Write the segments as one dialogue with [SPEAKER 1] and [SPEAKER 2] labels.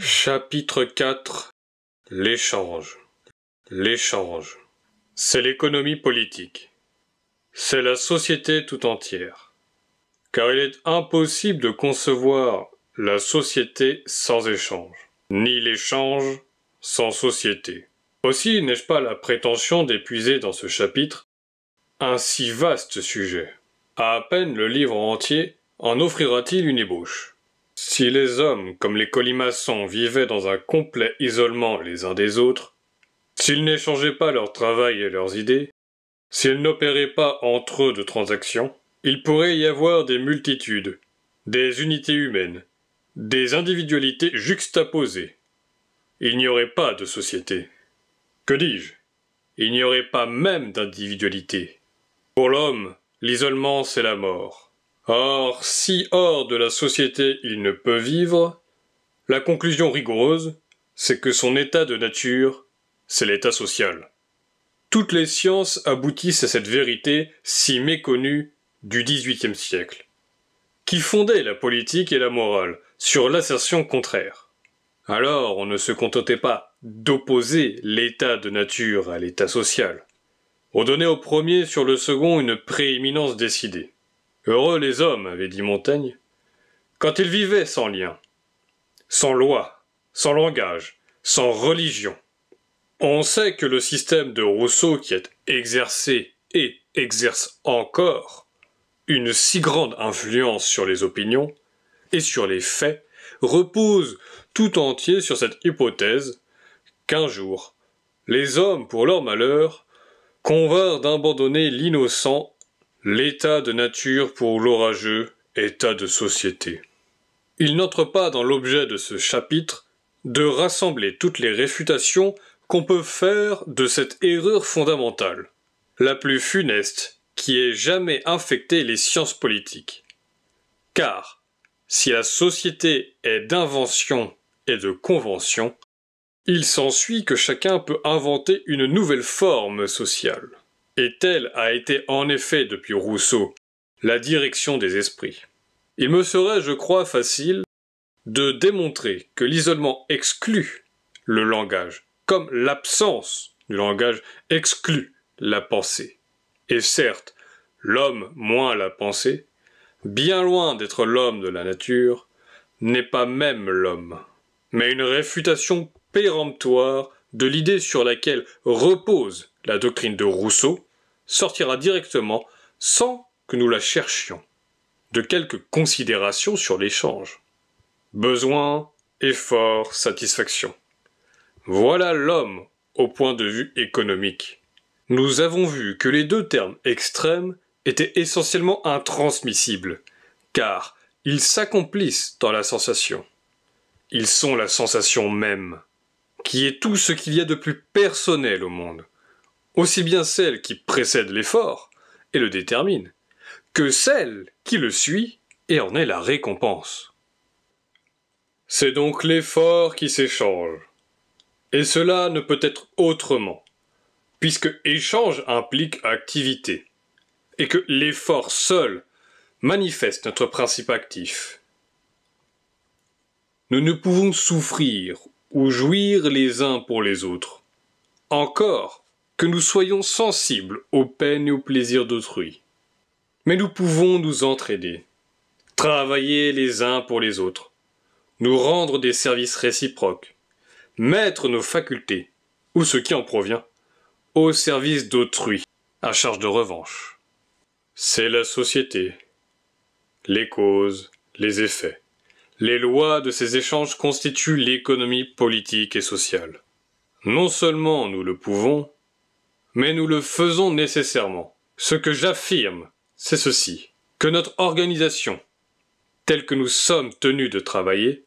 [SPEAKER 1] Chapitre 4 L'échange. L'échange. C'est l'économie politique. C'est la société tout entière. Car il est impossible de concevoir la société sans échange, ni l'échange sans société. Aussi n'ai-je pas la prétention d'épuiser dans ce chapitre un si vaste sujet. à peine le livre entier en offrira-t-il une ébauche. Si les hommes, comme les colimaçons, vivaient dans un complet isolement les uns des autres, s'ils n'échangeaient pas leur travail et leurs idées, s'ils n'opéraient pas entre eux de transactions, il pourrait y avoir des multitudes, des unités humaines, des individualités juxtaposées. Il n'y aurait pas de société. Que dis-je Il n'y aurait pas même d'individualité. Pour l'homme, l'isolement, c'est la mort. Or, si hors de la société il ne peut vivre, la conclusion rigoureuse, c'est que son état de nature, c'est l'état social. Toutes les sciences aboutissent à cette vérité si méconnue du XVIIIe siècle, qui fondait la politique et la morale sur l'assertion contraire. Alors on ne se contentait pas d'opposer l'état de nature à l'état social. On donnait au premier sur le second une prééminence décidée. Heureux les hommes, avait dit Montaigne, quand ils vivaient sans lien, sans loi, sans langage, sans religion. On sait que le système de Rousseau qui est exercé et exerce encore une si grande influence sur les opinions et sur les faits repose tout entier sur cette hypothèse qu'un jour les hommes, pour leur malheur, convinrent d'abandonner l'innocent L'état de nature pour l'orageux, état de société. Il n'entre pas dans l'objet de ce chapitre de rassembler toutes les réfutations qu'on peut faire de cette erreur fondamentale, la plus funeste qui ait jamais infecté les sciences politiques. Car, si la société est d'invention et de convention, il s'ensuit que chacun peut inventer une nouvelle forme sociale. Et telle a été en effet depuis Rousseau la direction des esprits. Il me serait, je crois, facile de démontrer que l'isolement exclut le langage, comme l'absence du langage exclut la pensée. Et certes, l'homme moins la pensée, bien loin d'être l'homme de la nature, n'est pas même l'homme, mais une réfutation péremptoire de l'idée sur laquelle repose la doctrine de Rousseau, sortira directement sans que nous la cherchions de quelques considérations sur l'échange. Besoin, effort, satisfaction. Voilà l'homme au point de vue économique. Nous avons vu que les deux termes extrêmes étaient essentiellement intransmissibles, car ils s'accomplissent dans la sensation. Ils sont la sensation même, qui est tout ce qu'il y a de plus personnel au monde, aussi bien celle qui précède l'effort et le détermine, que celle qui le suit et en est la récompense. C'est donc l'effort qui s'échange. Et cela ne peut être autrement, puisque échange implique activité, et que l'effort seul manifeste notre principe actif. Nous ne pouvons souffrir ou jouir les uns pour les autres. Encore que nous soyons sensibles aux peines et aux plaisirs d'autrui. Mais nous pouvons nous entraider, travailler les uns pour les autres, nous rendre des services réciproques, mettre nos facultés, ou ce qui en provient, au service d'autrui, à charge de revanche. C'est la société, les causes, les effets. Les lois de ces échanges constituent l'économie politique et sociale. Non seulement nous le pouvons, mais nous le faisons nécessairement. Ce que j'affirme, c'est ceci, que notre organisation, telle que nous sommes tenus de travailler,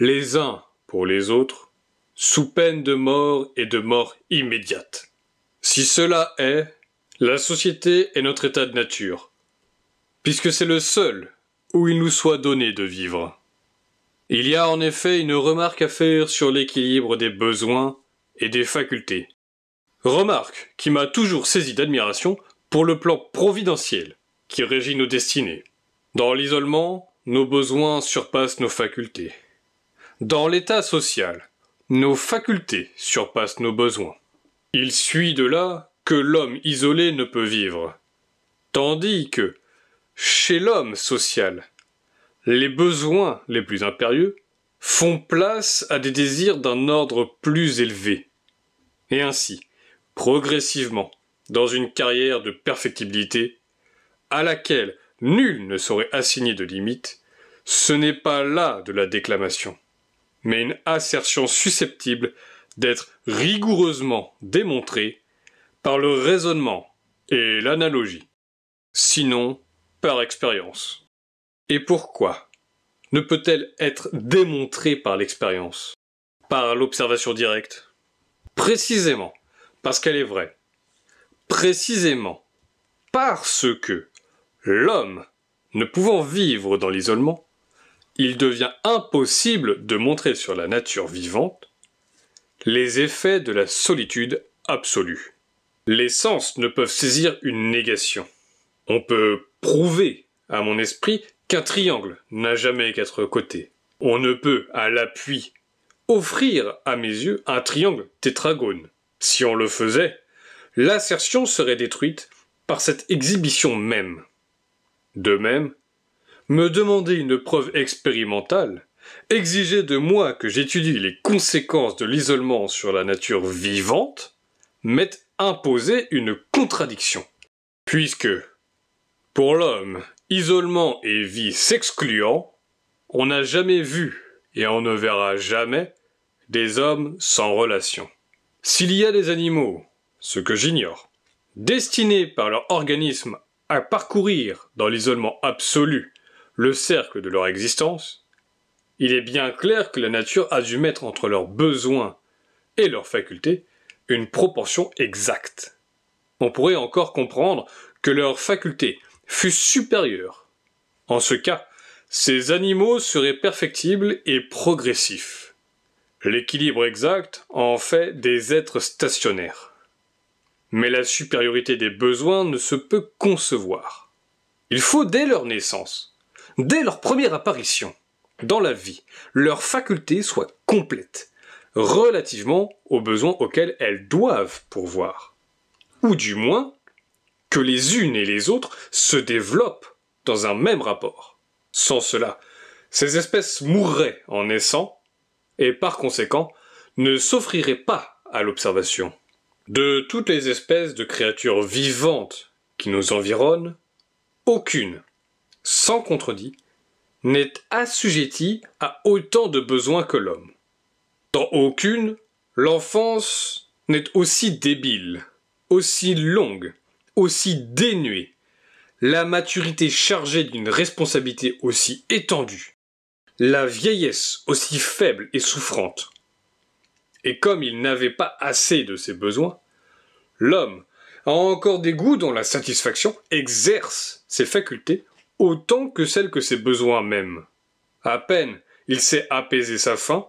[SPEAKER 1] les uns pour les autres, sous peine de mort et de mort immédiate. Si cela est, la société est notre état de nature, puisque c'est le seul où il nous soit donné de vivre. Il y a en effet une remarque à faire sur l'équilibre des besoins et des facultés, Remarque qui m'a toujours saisi d'admiration pour le plan providentiel qui régit nos destinées. Dans l'isolement, nos besoins surpassent nos facultés. Dans l'état social, nos facultés surpassent nos besoins. Il suit de là que l'homme isolé ne peut vivre. Tandis que, chez l'homme social, les besoins les plus impérieux font place à des désirs d'un ordre plus élevé. Et ainsi, progressivement dans une carrière de perfectibilité à laquelle nul ne saurait assigner de limite, ce n'est pas là de la déclamation, mais une assertion susceptible d'être rigoureusement démontrée par le raisonnement et l'analogie, sinon par expérience. Et pourquoi ne peut-elle être démontrée par l'expérience, par l'observation directe Précisément parce qu'elle est vraie. Précisément parce que l'homme ne pouvant vivre dans l'isolement, il devient impossible de montrer sur la nature vivante les effets de la solitude absolue. Les sens ne peuvent saisir une négation. On peut prouver à mon esprit qu'un triangle n'a jamais quatre côtés. On ne peut, à l'appui, offrir à mes yeux un triangle tétragone. Si on le faisait, l'assertion serait détruite par cette exhibition même. De même, me demander une preuve expérimentale, exiger de moi que j'étudie les conséquences de l'isolement sur la nature vivante, m'est imposé une contradiction. Puisque, pour l'homme, isolement et vie s'excluant, on n'a jamais vu et on ne verra jamais des hommes sans relation. S'il y a des animaux, ce que j'ignore, destinés par leur organisme à parcourir dans l'isolement absolu le cercle de leur existence, il est bien clair que la nature a dû mettre entre leurs besoins et leurs facultés une proportion exacte. On pourrait encore comprendre que leurs facultés fussent supérieures. En ce cas, ces animaux seraient perfectibles et progressifs. L'équilibre exact en fait des êtres stationnaires. Mais la supériorité des besoins ne se peut concevoir. Il faut dès leur naissance, dès leur première apparition, dans la vie, leurs facultés soient complètes, relativement aux besoins auxquels elles doivent pourvoir. Ou du moins, que les unes et les autres se développent dans un même rapport. Sans cela, ces espèces mourraient en naissant et par conséquent ne s'offrirait pas à l'observation. De toutes les espèces de créatures vivantes qui nous environnent, aucune, sans contredit, n'est assujettie à autant de besoins que l'homme. Dans aucune, l'enfance n'est aussi débile, aussi longue, aussi dénuée, la maturité chargée d'une responsabilité aussi étendue, la vieillesse aussi faible et souffrante. Et comme il n'avait pas assez de ses besoins, l'homme a encore des goûts dont la satisfaction exerce ses facultés autant que celles que ses besoins mêmes. À peine il sait apaiser sa faim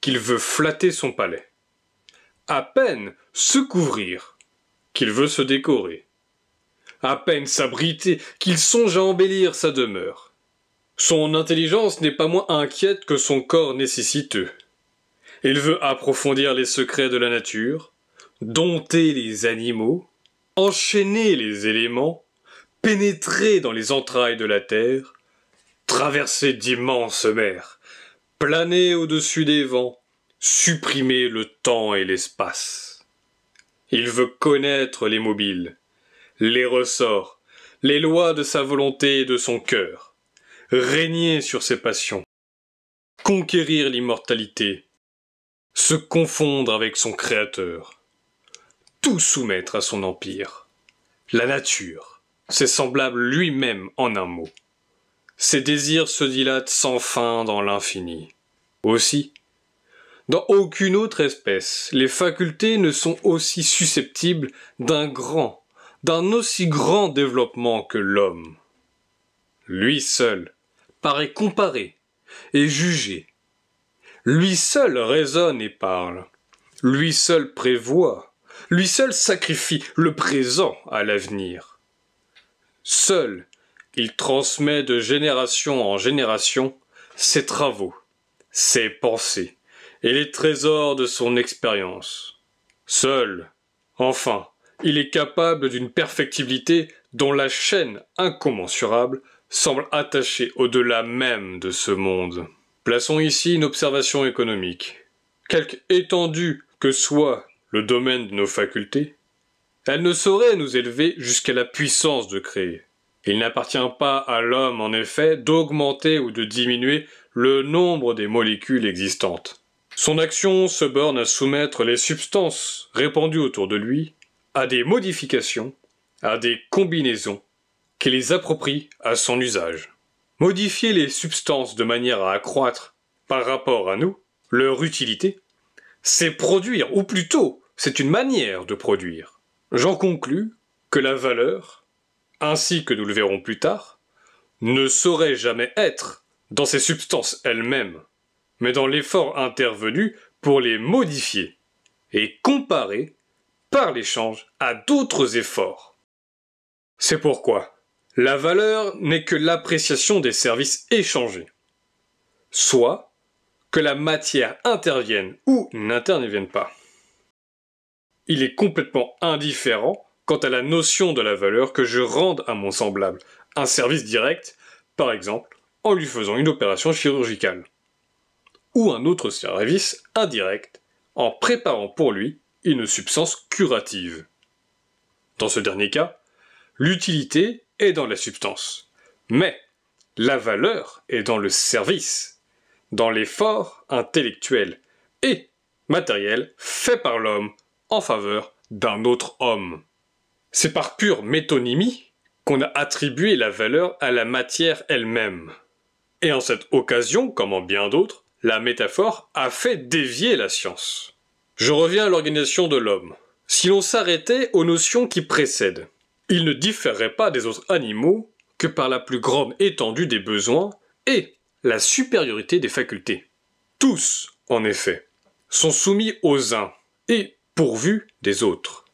[SPEAKER 1] qu'il veut flatter son palais. À peine se couvrir qu'il veut se décorer. À peine s'abriter qu'il songe à embellir sa demeure. Son intelligence n'est pas moins inquiète que son corps nécessiteux. Il veut approfondir les secrets de la nature, dompter les animaux, enchaîner les éléments, pénétrer dans les entrailles de la terre, traverser d'immenses mers, planer au-dessus des vents, supprimer le temps et l'espace. Il veut connaître les mobiles, les ressorts, les lois de sa volonté et de son cœur régner sur ses passions, conquérir l'immortalité, se confondre avec son Créateur, tout soumettre à son empire, la nature, c'est semblable lui-même en un mot. Ses désirs se dilatent sans fin dans l'infini. Aussi, dans aucune autre espèce, les facultés ne sont aussi susceptibles d'un grand, d'un aussi grand développement que l'homme. Lui seul paraît comparer et juger. Lui seul raisonne et parle. Lui seul prévoit. Lui seul sacrifie le présent à l'avenir. Seul, il transmet de génération en génération ses travaux, ses pensées et les trésors de son expérience. Seul, enfin, il est capable d'une perfectibilité dont la chaîne incommensurable semble attaché au-delà même de ce monde. Plaçons ici une observation économique. Quelque étendue que soit le domaine de nos facultés, elle ne saurait nous élever jusqu'à la puissance de créer. Il n'appartient pas à l'homme, en effet, d'augmenter ou de diminuer le nombre des molécules existantes. Son action se borne à soumettre les substances répandues autour de lui à des modifications, à des combinaisons qui les approprie à son usage. Modifier les substances de manière à accroître, par rapport à nous, leur utilité, c'est produire, ou plutôt, c'est une manière de produire. J'en conclus que la valeur, ainsi que nous le verrons plus tard, ne saurait jamais être dans ces substances elles-mêmes, mais dans l'effort intervenu pour les modifier et comparer par l'échange à d'autres efforts. C'est pourquoi la valeur n'est que l'appréciation des services échangés. Soit que la matière intervienne ou n'intervienne pas. Il est complètement indifférent quant à la notion de la valeur que je rende à mon semblable, un service direct, par exemple en lui faisant une opération chirurgicale, ou un autre service indirect, en préparant pour lui une substance curative. Dans ce dernier cas, l'utilité dans la substance, mais la valeur est dans le service, dans l'effort intellectuel et matériel fait par l'homme en faveur d'un autre homme. C'est par pure métonymie qu'on a attribué la valeur à la matière elle-même. Et en cette occasion, comme en bien d'autres, la métaphore a fait dévier la science. Je reviens à l'organisation de l'homme. Si l'on s'arrêtait aux notions qui précèdent, il ne différerait pas des autres animaux que par la plus grande étendue des besoins et la supériorité des facultés. Tous, en effet, sont soumis aux uns et pourvus des autres.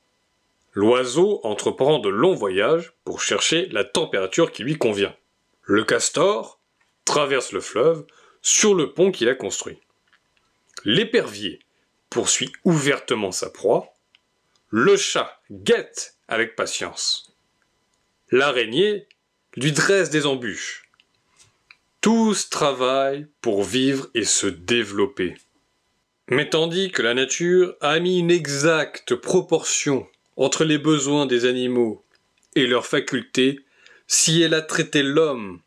[SPEAKER 1] L'oiseau entreprend de longs voyages pour chercher la température qui lui convient. Le castor traverse le fleuve sur le pont qu'il a construit. L'épervier poursuit ouvertement sa proie. Le chat guette avec patience. L'araignée lui dresse des embûches. Tous travaillent pour vivre et se développer. Mais tandis que la nature a mis une exacte proportion entre les besoins des animaux et leurs facultés, si elle a traité l'homme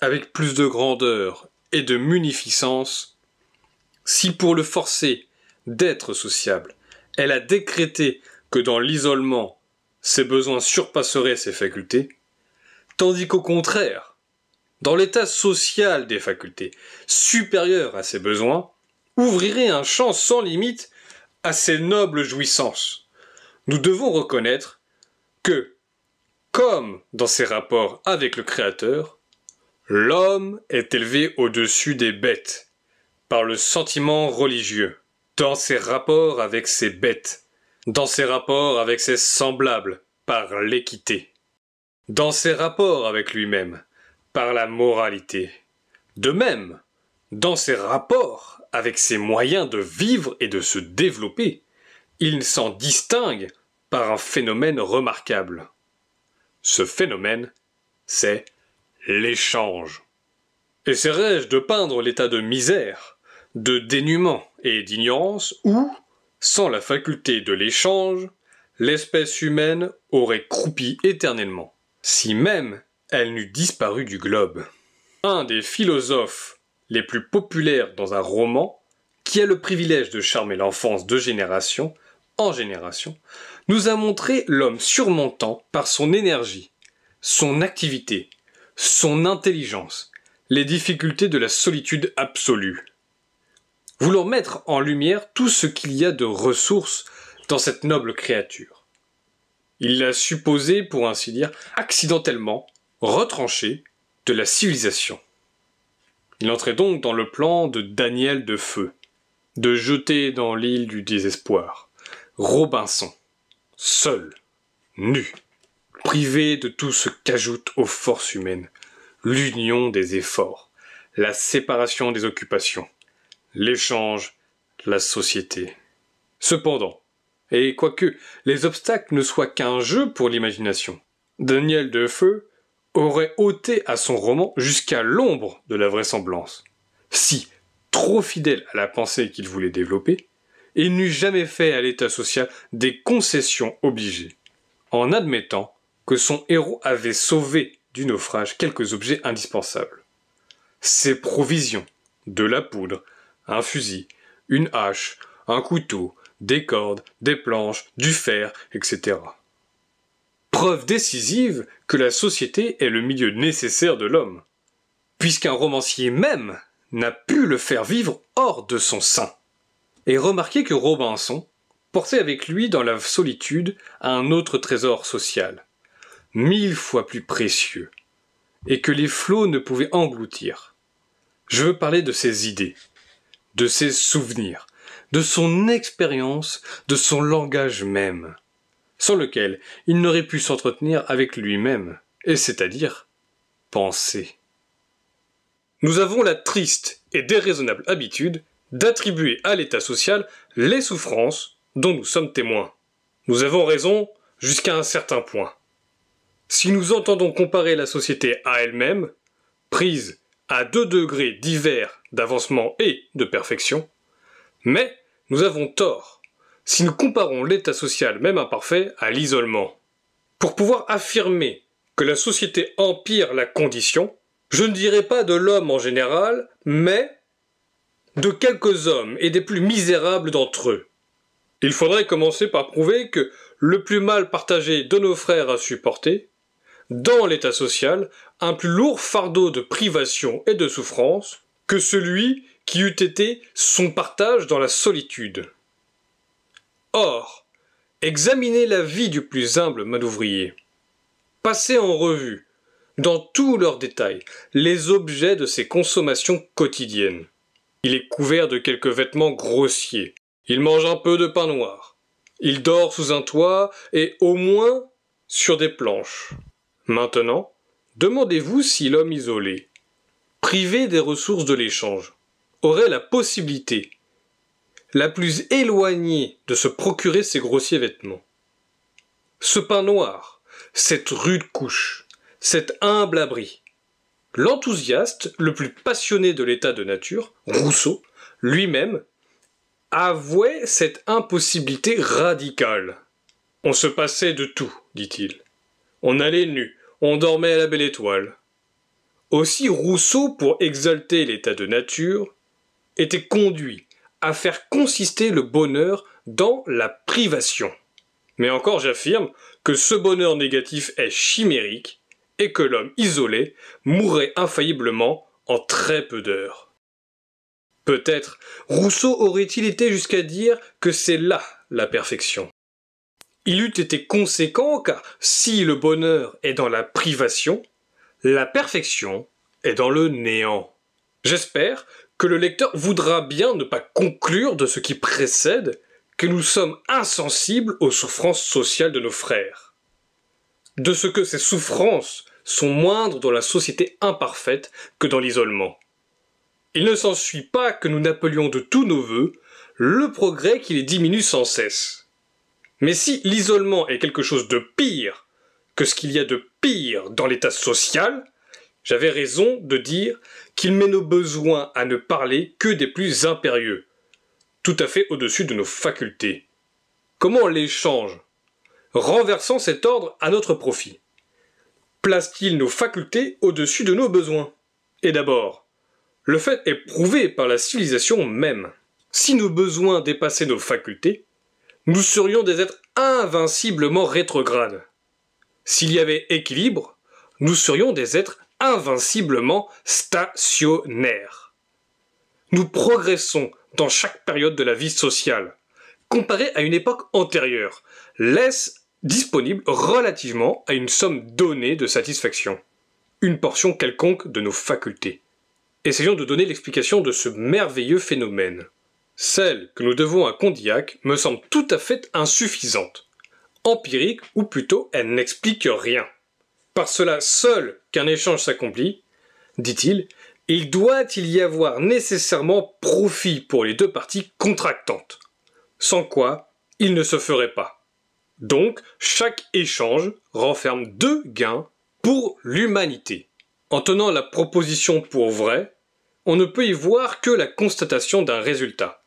[SPEAKER 1] avec plus de grandeur et de munificence, si pour le forcer d'être sociable, elle a décrété que dans l'isolement ses besoins surpasseraient ses facultés, tandis qu'au contraire, dans l'état social des facultés, supérieur à ses besoins, ouvrirait un champ sans limite à ses nobles jouissances. Nous devons reconnaître que, comme dans ses rapports avec le Créateur, l'homme est élevé au-dessus des bêtes, par le sentiment religieux, dans ses rapports avec ses bêtes, dans ses rapports avec ses semblables, par l'équité, dans ses rapports avec lui-même, par la moralité, de même, dans ses rapports avec ses moyens de vivre et de se développer, il s'en distingue par un phénomène remarquable. Ce phénomène, c'est l'échange. essaierais je de peindre l'état de misère, de dénuement et d'ignorance où, sans la faculté de l'échange, l'espèce humaine aurait croupi éternellement, si même elle n'eût disparu du globe. Un des philosophes les plus populaires dans un roman, qui a le privilège de charmer l'enfance de génération en génération, nous a montré l'homme surmontant par son énergie, son activité, son intelligence, les difficultés de la solitude absolue, voulant mettre en lumière tout ce qu'il y a de ressources dans cette noble créature. Il l'a supposé, pour ainsi dire, accidentellement retranchée de la civilisation. Il entrait donc dans le plan de Daniel de Feu, de jeter dans l'île du désespoir, Robinson, seul, nu, privé de tout ce qu'ajoute aux forces humaines, l'union des efforts, la séparation des occupations, l'échange, la société. Cependant, et quoique les obstacles ne soient qu'un jeu pour l'imagination, Daniel Defeu aurait ôté à son roman jusqu'à l'ombre de la vraisemblance. Si, trop fidèle à la pensée qu'il voulait développer, il n'eût jamais fait à l'état social des concessions obligées, en admettant que son héros avait sauvé du naufrage quelques objets indispensables. Ses provisions, de la poudre, un fusil, une hache, un couteau, des cordes, des planches, du fer, etc. Preuve décisive que la société est le milieu nécessaire de l'homme, puisqu'un romancier même n'a pu le faire vivre hors de son sein. Et remarquez que Robinson portait avec lui dans la solitude un autre trésor social, mille fois plus précieux, et que les flots ne pouvaient engloutir. Je veux parler de ses idées, de ses souvenirs, de son expérience, de son langage même, sans lequel il n'aurait pu s'entretenir avec lui-même, et c'est-à-dire penser. Nous avons la triste et déraisonnable habitude d'attribuer à l'état social les souffrances dont nous sommes témoins. Nous avons raison jusqu'à un certain point. Si nous entendons comparer la société à elle-même, prise à deux degrés divers d'avancement et de perfection, mais nous avons tort si nous comparons l'état social même imparfait à l'isolement. Pour pouvoir affirmer que la société empire la condition, je ne dirais pas de l'homme en général, mais de quelques hommes et des plus misérables d'entre eux. Il faudrait commencer par prouver que le plus mal partagé de nos frères à supporter, dans l'état social, un plus lourd fardeau de privation et de souffrance que celui qui eût été son partage dans la solitude. Or, examinez la vie du plus humble manouvrier. Passez en revue, dans tous leurs détails, les objets de ses consommations quotidiennes. Il est couvert de quelques vêtements grossiers. Il mange un peu de pain noir. Il dort sous un toit et au moins sur des planches. Maintenant, Demandez-vous si l'homme isolé, privé des ressources de l'échange, aurait la possibilité la plus éloignée de se procurer ses grossiers vêtements. Ce pain noir, cette rude couche, cet humble abri. L'enthousiaste, le plus passionné de l'état de nature, Rousseau, lui-même, avouait cette impossibilité radicale. On se passait de tout, dit-il. On allait nu, on dormait à la belle étoile. Aussi Rousseau, pour exalter l'état de nature, était conduit à faire consister le bonheur dans la privation. Mais encore j'affirme que ce bonheur négatif est chimérique et que l'homme isolé mourrait infailliblement en très peu d'heures. Peut-être Rousseau aurait-il été jusqu'à dire que c'est là la perfection. Il eût été conséquent car si le bonheur est dans la privation, la perfection est dans le néant. J'espère que le lecteur voudra bien ne pas conclure de ce qui précède que nous sommes insensibles aux souffrances sociales de nos frères, de ce que ces souffrances sont moindres dans la société imparfaite que dans l'isolement. Il ne s'ensuit pas que nous n'appelions de tous nos voeux le progrès qui les diminue sans cesse. Mais si l'isolement est quelque chose de pire que ce qu'il y a de pire dans l'état social, j'avais raison de dire qu'il met nos besoins à ne parler que des plus impérieux, tout à fait au-dessus de nos facultés. Comment on les change Renversant cet ordre à notre profit. Place-t-il nos facultés au-dessus de nos besoins Et d'abord, le fait est prouvé par la civilisation même. Si nos besoins dépassaient nos facultés, nous serions des êtres invinciblement rétrogrades. S'il y avait équilibre, nous serions des êtres invinciblement stationnaires. Nous progressons dans chaque période de la vie sociale. Comparé à une époque antérieure, laisse disponible relativement à une somme donnée de satisfaction, une portion quelconque de nos facultés. Essayons de donner l'explication de ce merveilleux phénomène. Celle que nous devons à Condillac me semble tout à fait insuffisante, empirique ou plutôt elle n'explique rien. Par cela seul qu'un échange s'accomplit, dit-il, il doit y avoir nécessairement profit pour les deux parties contractantes, sans quoi il ne se ferait pas. Donc chaque échange renferme deux gains pour l'humanité. En tenant la proposition pour vraie, on ne peut y voir que la constatation d'un résultat.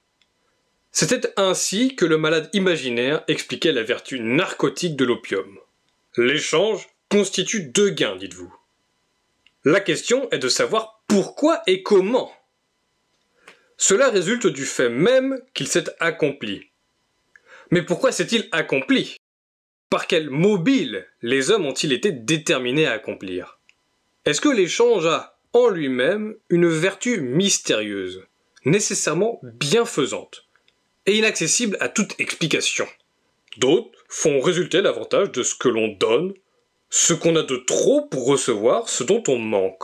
[SPEAKER 1] C'était ainsi que le malade imaginaire expliquait la vertu narcotique de l'opium. L'échange constitue deux gains, dites-vous. La question est de savoir pourquoi et comment. Cela résulte du fait même qu'il s'est accompli. Mais pourquoi s'est-il accompli Par quel mobile les hommes ont-ils été déterminés à accomplir Est-ce que l'échange a, en lui-même, une vertu mystérieuse, nécessairement bienfaisante et inaccessible à toute explication. D'autres font résulter l'avantage de ce que l'on donne, ce qu'on a de trop pour recevoir ce dont on manque.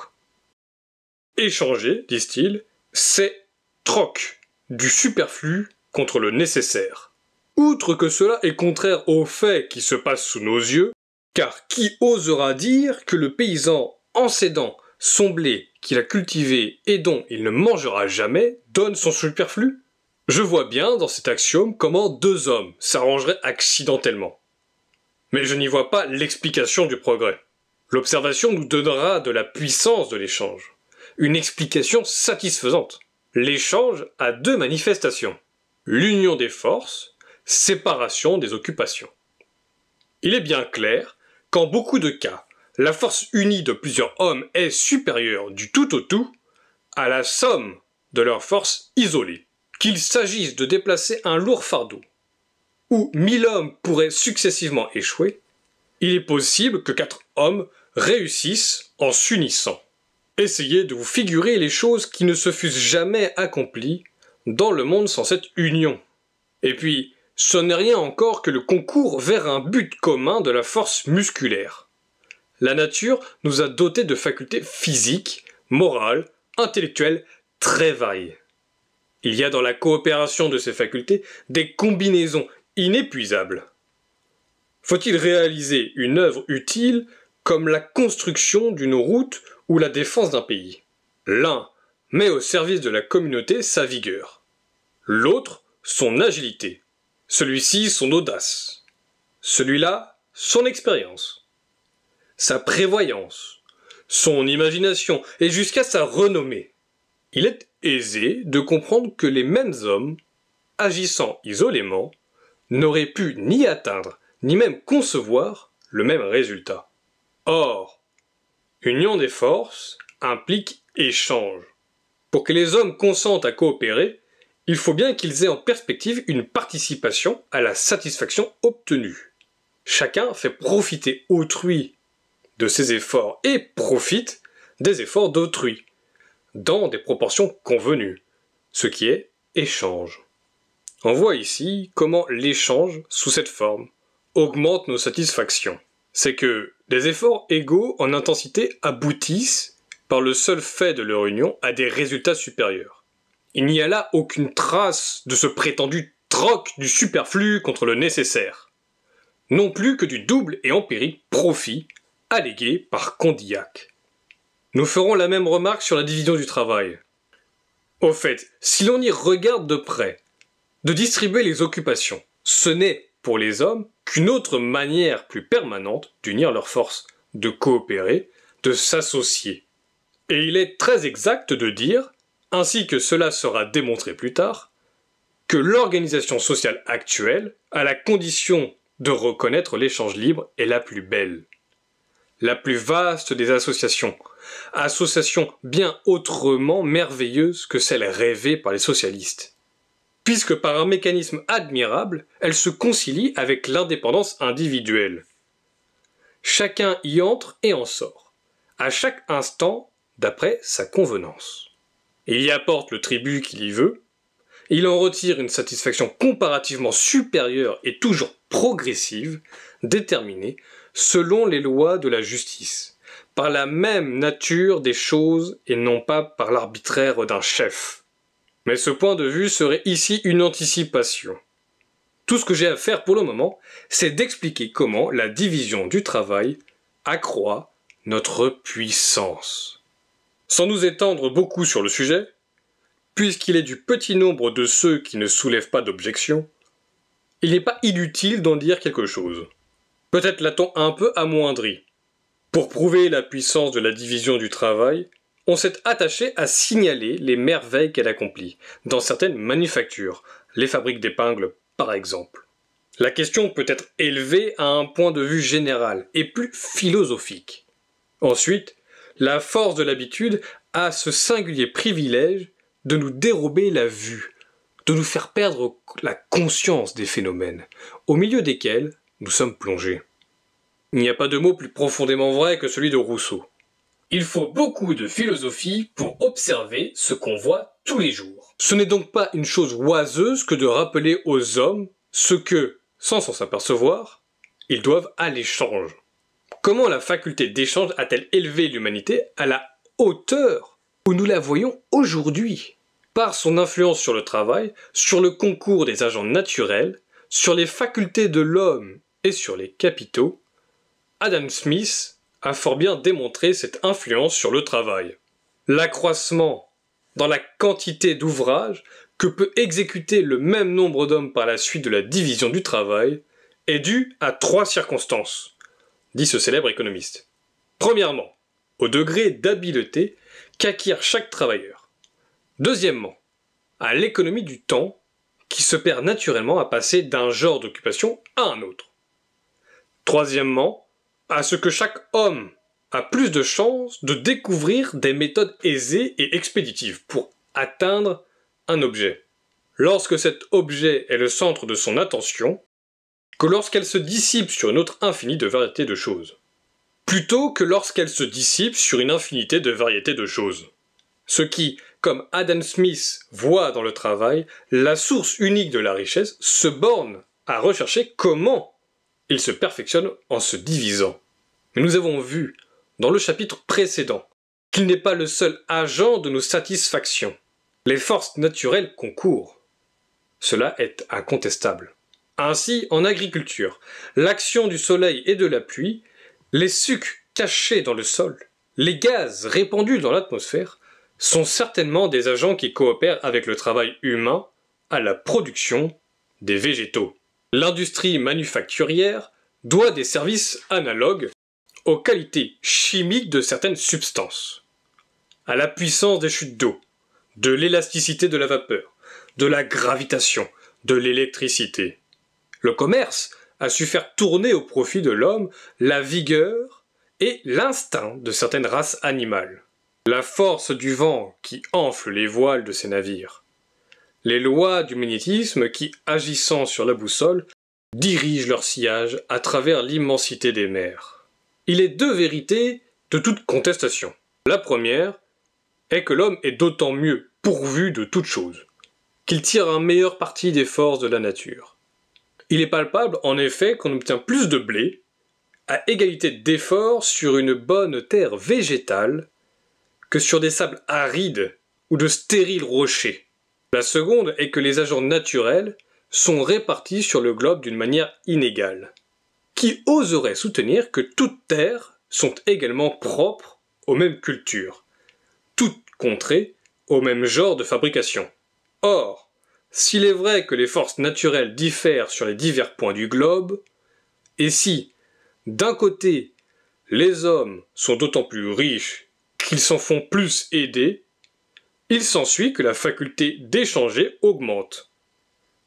[SPEAKER 1] Échanger, disent-ils, c'est troc, du superflu contre le nécessaire. Outre que cela est contraire aux faits qui se passent sous nos yeux, car qui osera dire que le paysan, en cédant son blé qu'il a cultivé et dont il ne mangera jamais, donne son superflu je vois bien dans cet axiome comment deux hommes s'arrangeraient accidentellement. Mais je n'y vois pas l'explication du progrès. L'observation nous donnera de la puissance de l'échange, une explication satisfaisante. L'échange a deux manifestations. L'union des forces, séparation des occupations. Il est bien clair qu'en beaucoup de cas, la force unie de plusieurs hommes est supérieure du tout au tout à la somme de leurs forces isolées qu'il s'agisse de déplacer un lourd fardeau, où mille hommes pourraient successivement échouer, il est possible que quatre hommes réussissent en s'unissant. Essayez de vous figurer les choses qui ne se fussent jamais accomplies dans le monde sans cette union. Et puis, ce n'est rien encore que le concours vers un but commun de la force musculaire. La nature nous a dotés de facultés physiques, morales, intellectuelles très variées. Il y a dans la coopération de ces facultés des combinaisons inépuisables. Faut-il réaliser une œuvre utile comme la construction d'une route ou la défense d'un pays L'un met au service de la communauté sa vigueur, l'autre son agilité, celui-ci son audace, celui-là son expérience, sa prévoyance, son imagination et jusqu'à sa renommée il est aisé de comprendre que les mêmes hommes, agissant isolément, n'auraient pu ni atteindre, ni même concevoir le même résultat. Or, union des forces implique échange. Pour que les hommes consentent à coopérer, il faut bien qu'ils aient en perspective une participation à la satisfaction obtenue. Chacun fait profiter autrui de ses efforts et profite des efforts d'autrui dans des proportions convenues, ce qui est échange. On voit ici comment l'échange, sous cette forme, augmente nos satisfactions. C'est que des efforts égaux en intensité aboutissent, par le seul fait de leur union, à des résultats supérieurs. Il n'y a là aucune trace de ce prétendu troc du superflu contre le nécessaire, non plus que du double et empirique profit allégué par Condillac. Nous ferons la même remarque sur la division du travail. Au fait, si l'on y regarde de près, de distribuer les occupations, ce n'est, pour les hommes, qu'une autre manière plus permanente d'unir leurs forces, de coopérer, de s'associer. Et il est très exact de dire, ainsi que cela sera démontré plus tard, que l'organisation sociale actuelle, à la condition de reconnaître l'échange libre, est la plus belle, la plus vaste des associations, association bien autrement merveilleuse que celle rêvée par les socialistes. Puisque par un mécanisme admirable, elle se concilie avec l'indépendance individuelle. Chacun y entre et en sort, à chaque instant d'après sa convenance. Il y apporte le tribut qu'il y veut, il en retire une satisfaction comparativement supérieure et toujours progressive, déterminée, selon les lois de la justice par la même nature des choses et non pas par l'arbitraire d'un chef. Mais ce point de vue serait ici une anticipation. Tout ce que j'ai à faire pour le moment, c'est d'expliquer comment la division du travail accroît notre puissance. Sans nous étendre beaucoup sur le sujet, puisqu'il est du petit nombre de ceux qui ne soulèvent pas d'objection, il n'est pas inutile d'en dire quelque chose. Peut-être l'a-t-on un peu amoindri, pour prouver la puissance de la division du travail, on s'est attaché à signaler les merveilles qu'elle accomplit, dans certaines manufactures, les fabriques d'épingles par exemple. La question peut être élevée à un point de vue général et plus philosophique. Ensuite, la force de l'habitude a ce singulier privilège de nous dérober la vue, de nous faire perdre la conscience des phénomènes, au milieu desquels nous sommes plongés. Il n'y a pas de mot plus profondément vrai que celui de Rousseau. Il faut beaucoup de philosophie pour observer ce qu'on voit tous les jours. Ce n'est donc pas une chose oiseuse que de rappeler aux hommes ce que, sans s'en apercevoir, ils doivent à l'échange. Comment la faculté d'échange a-t-elle élevé l'humanité à la hauteur où nous la voyons aujourd'hui Par son influence sur le travail, sur le concours des agents naturels, sur les facultés de l'homme et sur les capitaux, Adam Smith a fort bien démontré cette influence sur le travail. L'accroissement dans la quantité d'ouvrages que peut exécuter le même nombre d'hommes par la suite de la division du travail est dû à trois circonstances, dit ce célèbre économiste. Premièrement, au degré d'habileté qu'acquiert chaque travailleur. Deuxièmement, à l'économie du temps qui se perd naturellement à passer d'un genre d'occupation à un autre. Troisièmement, à ce que chaque homme a plus de chances de découvrir des méthodes aisées et expéditives pour atteindre un objet. Lorsque cet objet est le centre de son attention, que lorsqu'elle se dissipe sur une autre infinie de variétés de choses, plutôt que lorsqu'elle se dissipe sur une infinité de variétés de choses. Ce qui, comme Adam Smith voit dans le travail, la source unique de la richesse se borne à rechercher comment il se perfectionne en se divisant. Mais nous avons vu, dans le chapitre précédent, qu'il n'est pas le seul agent de nos satisfactions. Les forces naturelles concourent. Cela est incontestable. Ainsi, en agriculture, l'action du soleil et de la pluie, les sucs cachés dans le sol, les gaz répandus dans l'atmosphère, sont certainement des agents qui coopèrent avec le travail humain à la production des végétaux. L'industrie manufacturière doit des services analogues aux qualités chimiques de certaines substances, à la puissance des chutes d'eau, de l'élasticité de la vapeur, de la gravitation, de l'électricité. Le commerce a su faire tourner au profit de l'homme la vigueur et l'instinct de certaines races animales, la force du vent qui enfle les voiles de ces navires, les lois du magnétisme qui, agissant sur la boussole, dirigent leur sillage à travers l'immensité des mers. Il est deux vérités de toute contestation. La première est que l'homme est d'autant mieux pourvu de toutes choses qu'il tire un meilleur parti des forces de la nature. Il est palpable en effet qu'on obtient plus de blé à égalité d'efforts sur une bonne terre végétale que sur des sables arides ou de stériles rochers. La seconde est que les agents naturels sont répartis sur le globe d'une manière inégale. Qui oserait soutenir que toutes terres sont également propres aux mêmes cultures, toutes contrées au même genre de fabrication Or, s'il est vrai que les forces naturelles diffèrent sur les divers points du globe, et si, d'un côté, les hommes sont d'autant plus riches qu'ils s'en font plus aider, il s'ensuit que la faculté d'échanger augmente,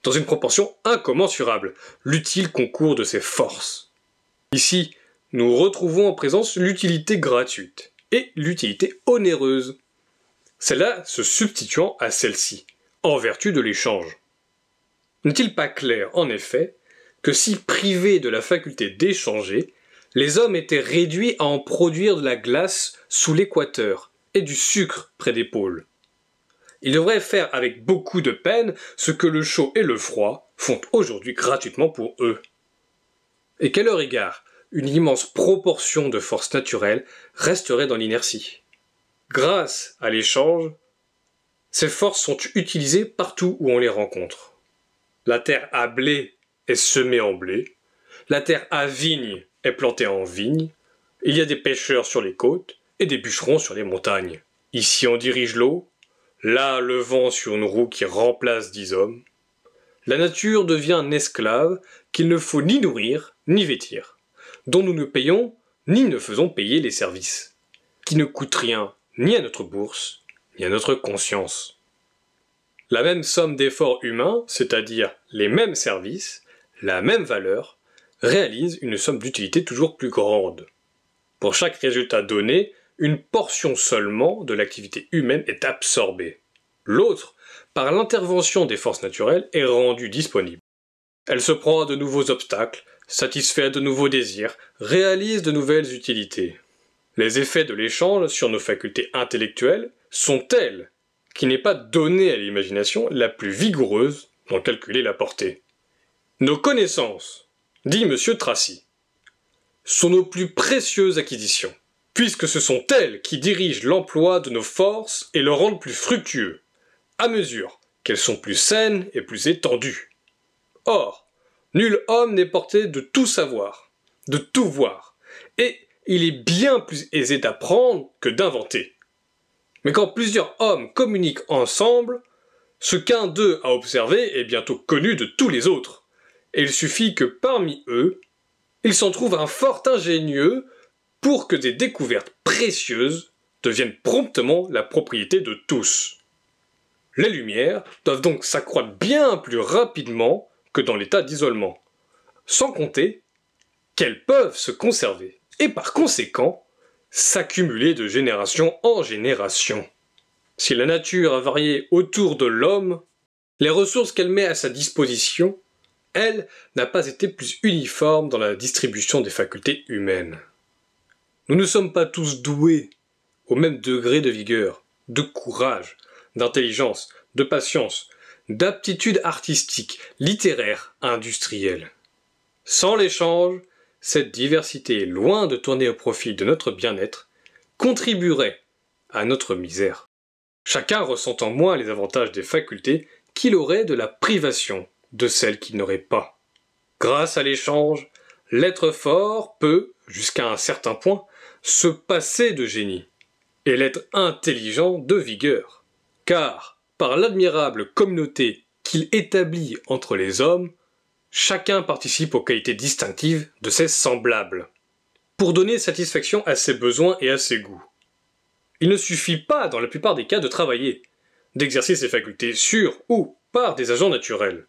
[SPEAKER 1] dans une proportion incommensurable, l'utile concours de ses forces. Ici, nous retrouvons en présence l'utilité gratuite et l'utilité onéreuse, celle-là se substituant à celle-ci, en vertu de l'échange. N'est-il pas clair, en effet, que si privés de la faculté d'échanger, les hommes étaient réduits à en produire de la glace sous l'équateur et du sucre près des pôles ils devraient faire avec beaucoup de peine ce que le chaud et le froid font aujourd'hui gratuitement pour eux. Et qu'à leur égard une immense proportion de forces naturelles resterait dans l'inertie. Grâce à l'échange, ces forces sont utilisées partout où on les rencontre. La terre à blé est semée en blé, la terre à vigne est plantée en vigne, il y a des pêcheurs sur les côtes et des bûcherons sur les montagnes. Ici on dirige l'eau, là le vent sur une roue qui remplace dix hommes. La nature devient un esclave qu'il ne faut ni nourrir ni vêtir, dont nous ne payons ni ne faisons payer les services, qui ne coûtent rien ni à notre bourse ni à notre conscience. La même somme d'efforts humains, c'est-à-dire les mêmes services, la même valeur, réalise une somme d'utilité toujours plus grande. Pour chaque résultat donné, une portion seulement de l'activité humaine est absorbée. L'autre, par l'intervention des forces naturelles, est rendue disponible. Elle se prend à de nouveaux obstacles, satisfait à de nouveaux désirs, réalise de nouvelles utilités. Les effets de l'échange sur nos facultés intellectuelles sont tels qu'il n'est pas donné à l'imagination la plus vigoureuse d'en calculer la portée. Nos connaissances, dit M. Tracy, sont nos plus précieuses acquisitions puisque ce sont elles qui dirigent l'emploi de nos forces et le rendent plus fructueux, à mesure qu'elles sont plus saines et plus étendues. Or, nul homme n'est porté de tout savoir, de tout voir, et il est bien plus aisé d'apprendre que d'inventer. Mais quand plusieurs hommes communiquent ensemble, ce qu'un d'eux a observé est bientôt connu de tous les autres, et il suffit que parmi eux, il s'en trouve un fort ingénieux pour que des découvertes précieuses deviennent promptement la propriété de tous. Les lumières doivent donc s'accroître bien plus rapidement que dans l'état d'isolement, sans compter qu'elles peuvent se conserver et par conséquent s'accumuler de génération en génération. Si la nature a varié autour de l'homme, les ressources qu'elle met à sa disposition, elle, n'a pas été plus uniforme dans la distribution des facultés humaines. Nous ne sommes pas tous doués au même degré de vigueur, de courage, d'intelligence, de patience, d'aptitude artistique, littéraire, industrielle. Sans l'échange, cette diversité, loin de tourner au profit de notre bien-être, contribuerait à notre misère. Chacun ressentant moins les avantages des facultés qu'il aurait de la privation de celles qu'il n'aurait pas. Grâce à l'échange, l'être fort peut, jusqu'à un certain point, se passer de génie et l'être intelligent de vigueur. Car, par l'admirable communauté qu'il établit entre les hommes, chacun participe aux qualités distinctives de ses semblables, pour donner satisfaction à ses besoins et à ses goûts. Il ne suffit pas, dans la plupart des cas, de travailler, d'exercer ses facultés sur ou par des agents naturels.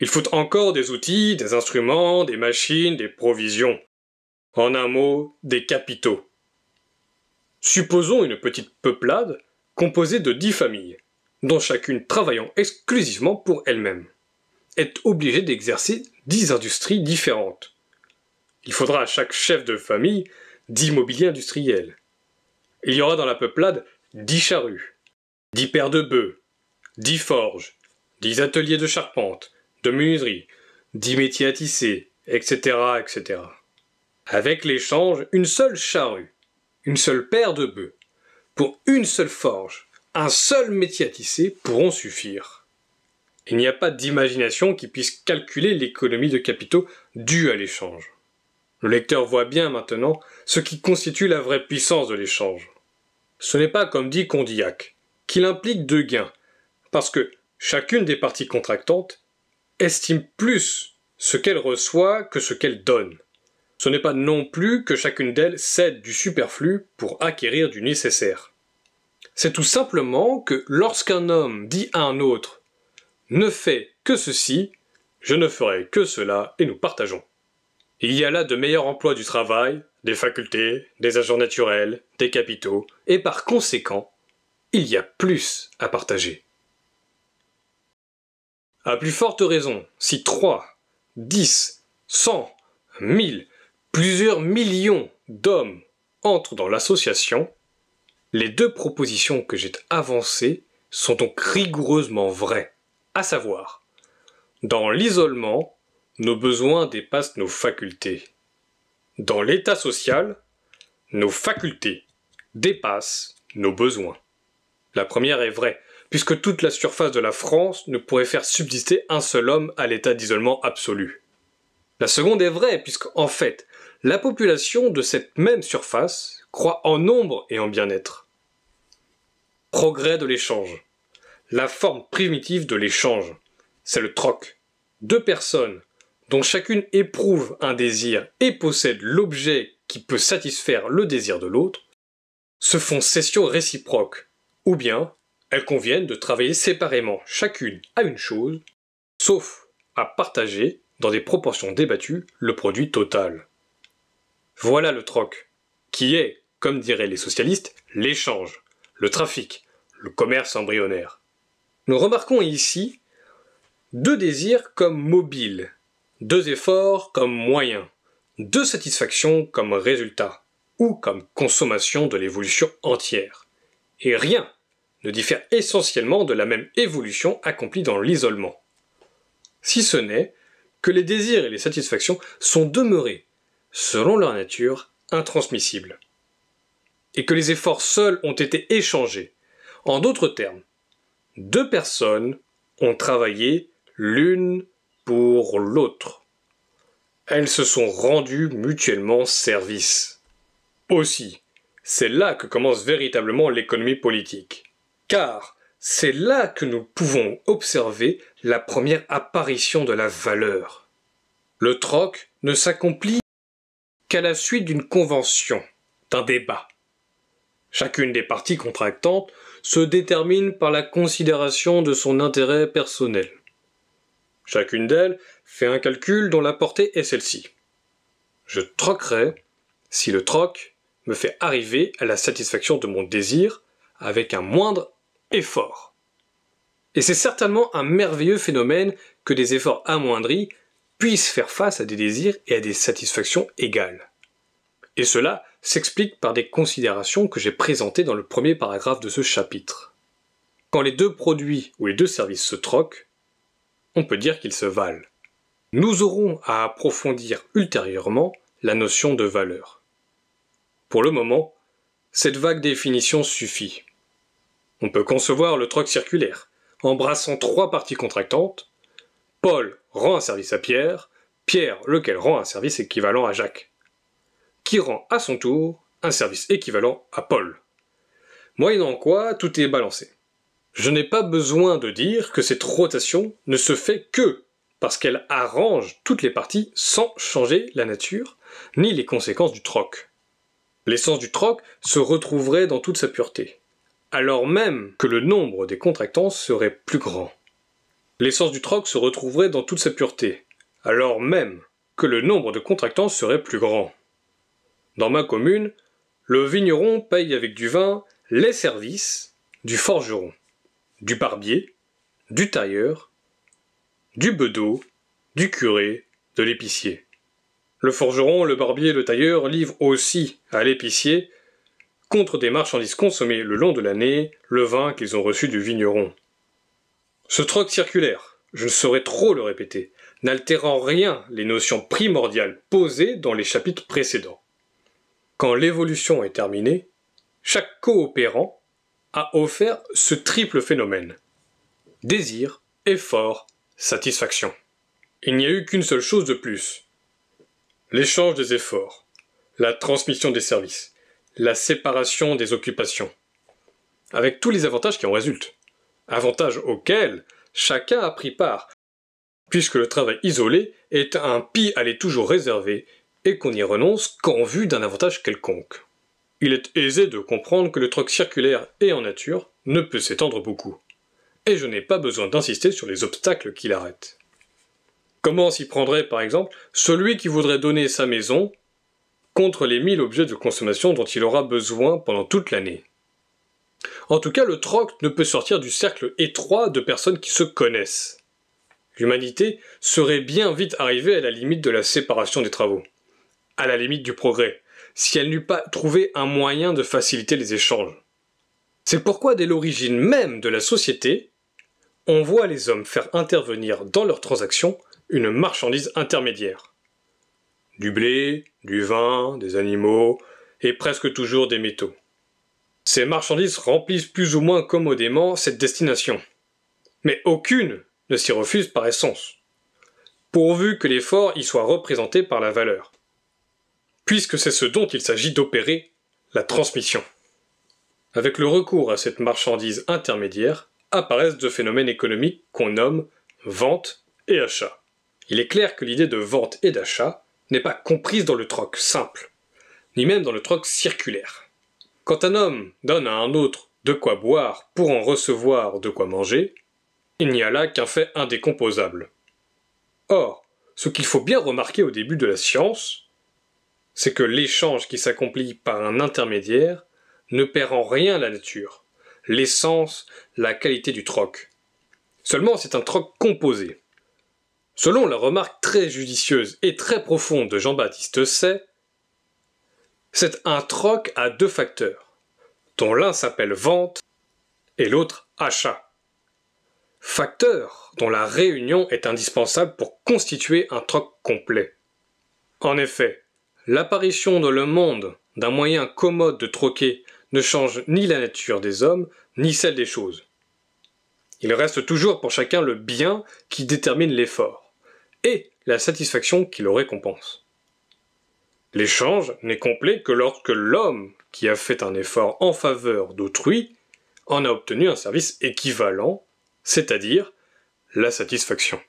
[SPEAKER 1] Il faut encore des outils, des instruments, des machines, des provisions, en un mot, des capitaux. Supposons une petite peuplade composée de dix familles, dont chacune travaillant exclusivement pour elle-même, est obligée d'exercer dix industries différentes. Il faudra à chaque chef de famille dix mobiliers industriels. Il y aura dans la peuplade dix charrues, dix paires de bœufs, dix forges, dix ateliers de charpente, de menuiserie, dix métiers à tisser, etc., etc. Avec l'échange, une seule charrue, une seule paire de bœufs, pour une seule forge, un seul métier à tisser pourront suffire. Il n'y a pas d'imagination qui puisse calculer l'économie de capitaux due à l'échange. Le lecteur voit bien maintenant ce qui constitue la vraie puissance de l'échange. Ce n'est pas, comme dit Condillac, qu'il implique deux gains, parce que chacune des parties contractantes estime plus ce qu'elle reçoit que ce qu'elle donne. Ce n'est pas non plus que chacune d'elles cède du superflu pour acquérir du nécessaire. C'est tout simplement que lorsqu'un homme dit à un autre Ne fais que ceci, je ne ferai que cela et nous partageons. Il y a là de meilleurs emplois du travail, des facultés, des agents naturels, des capitaux, et par conséquent, il y a plus à partager. À plus forte raison, si 3, 10, 100, 1000 plusieurs millions d'hommes entrent dans l'association, les deux propositions que j'ai avancées sont donc rigoureusement vraies, à savoir, dans l'isolement, nos besoins dépassent nos facultés. Dans l'état social, nos facultés dépassent nos besoins. La première est vraie, puisque toute la surface de la France ne pourrait faire subsister un seul homme à l'état d'isolement absolu. La seconde est vraie, puisque en fait, la population de cette même surface croît en nombre et en bien-être. Progrès de l'échange. La forme primitive de l'échange, c'est le troc. Deux personnes dont chacune éprouve un désir et possède l'objet qui peut satisfaire le désir de l'autre, se font cession réciproques, ou bien elles conviennent de travailler séparément chacune à une chose, sauf à partager, dans des proportions débattues, le produit total. Voilà le troc, qui est, comme diraient les socialistes, l'échange, le trafic, le commerce embryonnaire. Nous remarquons ici deux désirs comme mobiles, deux efforts comme moyens, deux satisfactions comme résultat, ou comme consommation de l'évolution entière. Et rien ne diffère essentiellement de la même évolution accomplie dans l'isolement. Si ce n'est que les désirs et les satisfactions sont demeurés selon leur nature, intransmissibles, et que les efforts seuls ont été échangés. En d'autres termes, deux personnes ont travaillé l'une pour l'autre. Elles se sont rendues mutuellement service. Aussi, c'est là que commence véritablement l'économie politique. Car c'est là que nous pouvons observer la première apparition de la valeur. Le troc ne s'accomplit la suite d'une convention, d'un débat. Chacune des parties contractantes se détermine par la considération de son intérêt personnel. Chacune d'elles fait un calcul dont la portée est celle-ci. Je troquerai si le troc me fait arriver à la satisfaction de mon désir avec un moindre effort. Et c'est certainement un merveilleux phénomène que des efforts amoindris puissent faire face à des désirs et à des satisfactions égales. Et cela s'explique par des considérations que j'ai présentées dans le premier paragraphe de ce chapitre. Quand les deux produits ou les deux services se troquent, on peut dire qu'ils se valent. Nous aurons à approfondir ultérieurement la notion de valeur. Pour le moment, cette vague définition suffit. On peut concevoir le troc circulaire, embrassant trois parties contractantes, Paul rend un service à Pierre, Pierre lequel rend un service équivalent à Jacques, qui rend à son tour un service équivalent à Paul. Moyennant quoi, tout est balancé. Je n'ai pas besoin de dire que cette rotation ne se fait que parce qu'elle arrange toutes les parties sans changer la nature ni les conséquences du troc. L'essence du troc se retrouverait dans toute sa pureté, alors même que le nombre des contractants serait plus grand. L'essence du troc se retrouverait dans toute sa pureté, alors même que le nombre de contractants serait plus grand. Dans ma commune, le vigneron paye avec du vin les services du forgeron, du barbier, du tailleur, du bedeau, du curé, de l'épicier. Le forgeron, le barbier, le tailleur livrent aussi à l'épicier, contre des marchandises consommées le long de l'année, le vin qu'ils ont reçu du vigneron. Ce troc circulaire, je ne saurais trop le répéter, n'altérant rien les notions primordiales posées dans les chapitres précédents. Quand l'évolution est terminée, chaque coopérant a offert ce triple phénomène. Désir, effort, satisfaction. Il n'y a eu qu'une seule chose de plus. L'échange des efforts, la transmission des services, la séparation des occupations, avec tous les avantages qui en résultent avantage auquel chacun a pris part, puisque le travail isolé est un pis aller toujours réservé et qu'on y renonce qu'en vue d'un avantage quelconque. Il est aisé de comprendre que le troc circulaire et en nature ne peut s'étendre beaucoup, et je n'ai pas besoin d'insister sur les obstacles qui l'arrêtent. Comment s'y prendrait, par exemple, celui qui voudrait donner sa maison contre les mille objets de consommation dont il aura besoin pendant toute l'année en tout cas, le troc ne peut sortir du cercle étroit de personnes qui se connaissent. L'humanité serait bien vite arrivée à la limite de la séparation des travaux, à la limite du progrès, si elle n'eût pas trouvé un moyen de faciliter les échanges. C'est pourquoi dès l'origine même de la société, on voit les hommes faire intervenir dans leurs transactions une marchandise intermédiaire. Du blé, du vin, des animaux, et presque toujours des métaux. Ces marchandises remplissent plus ou moins commodément cette destination. Mais aucune ne s'y refuse par essence, pourvu que l'effort y soit représenté par la valeur, puisque c'est ce dont il s'agit d'opérer, la transmission. Avec le recours à cette marchandise intermédiaire, apparaissent deux phénomènes économiques qu'on nomme vente et achat. Il est clair que l'idée de vente et d'achat n'est pas comprise dans le troc simple, ni même dans le troc circulaire. Quand un homme donne à un autre de quoi boire pour en recevoir de quoi manger, il n'y a là qu'un fait indécomposable. Or, ce qu'il faut bien remarquer au début de la science, c'est que l'échange qui s'accomplit par un intermédiaire ne perd en rien la nature, l'essence, la qualité du troc. Seulement, c'est un troc composé. Selon la remarque très judicieuse et très profonde de Jean-Baptiste Say, c'est un troc à deux facteurs, dont l'un s'appelle vente et l'autre achat. Facteur dont la réunion est indispensable pour constituer un troc complet. En effet, l'apparition dans le monde d'un moyen commode de troquer ne change ni la nature des hommes, ni celle des choses. Il reste toujours pour chacun le bien qui détermine l'effort, et la satisfaction qui le récompense. L'échange n'est complet que lorsque l'homme qui a fait un effort en faveur d'autrui en a obtenu un service équivalent, c'est-à-dire la satisfaction.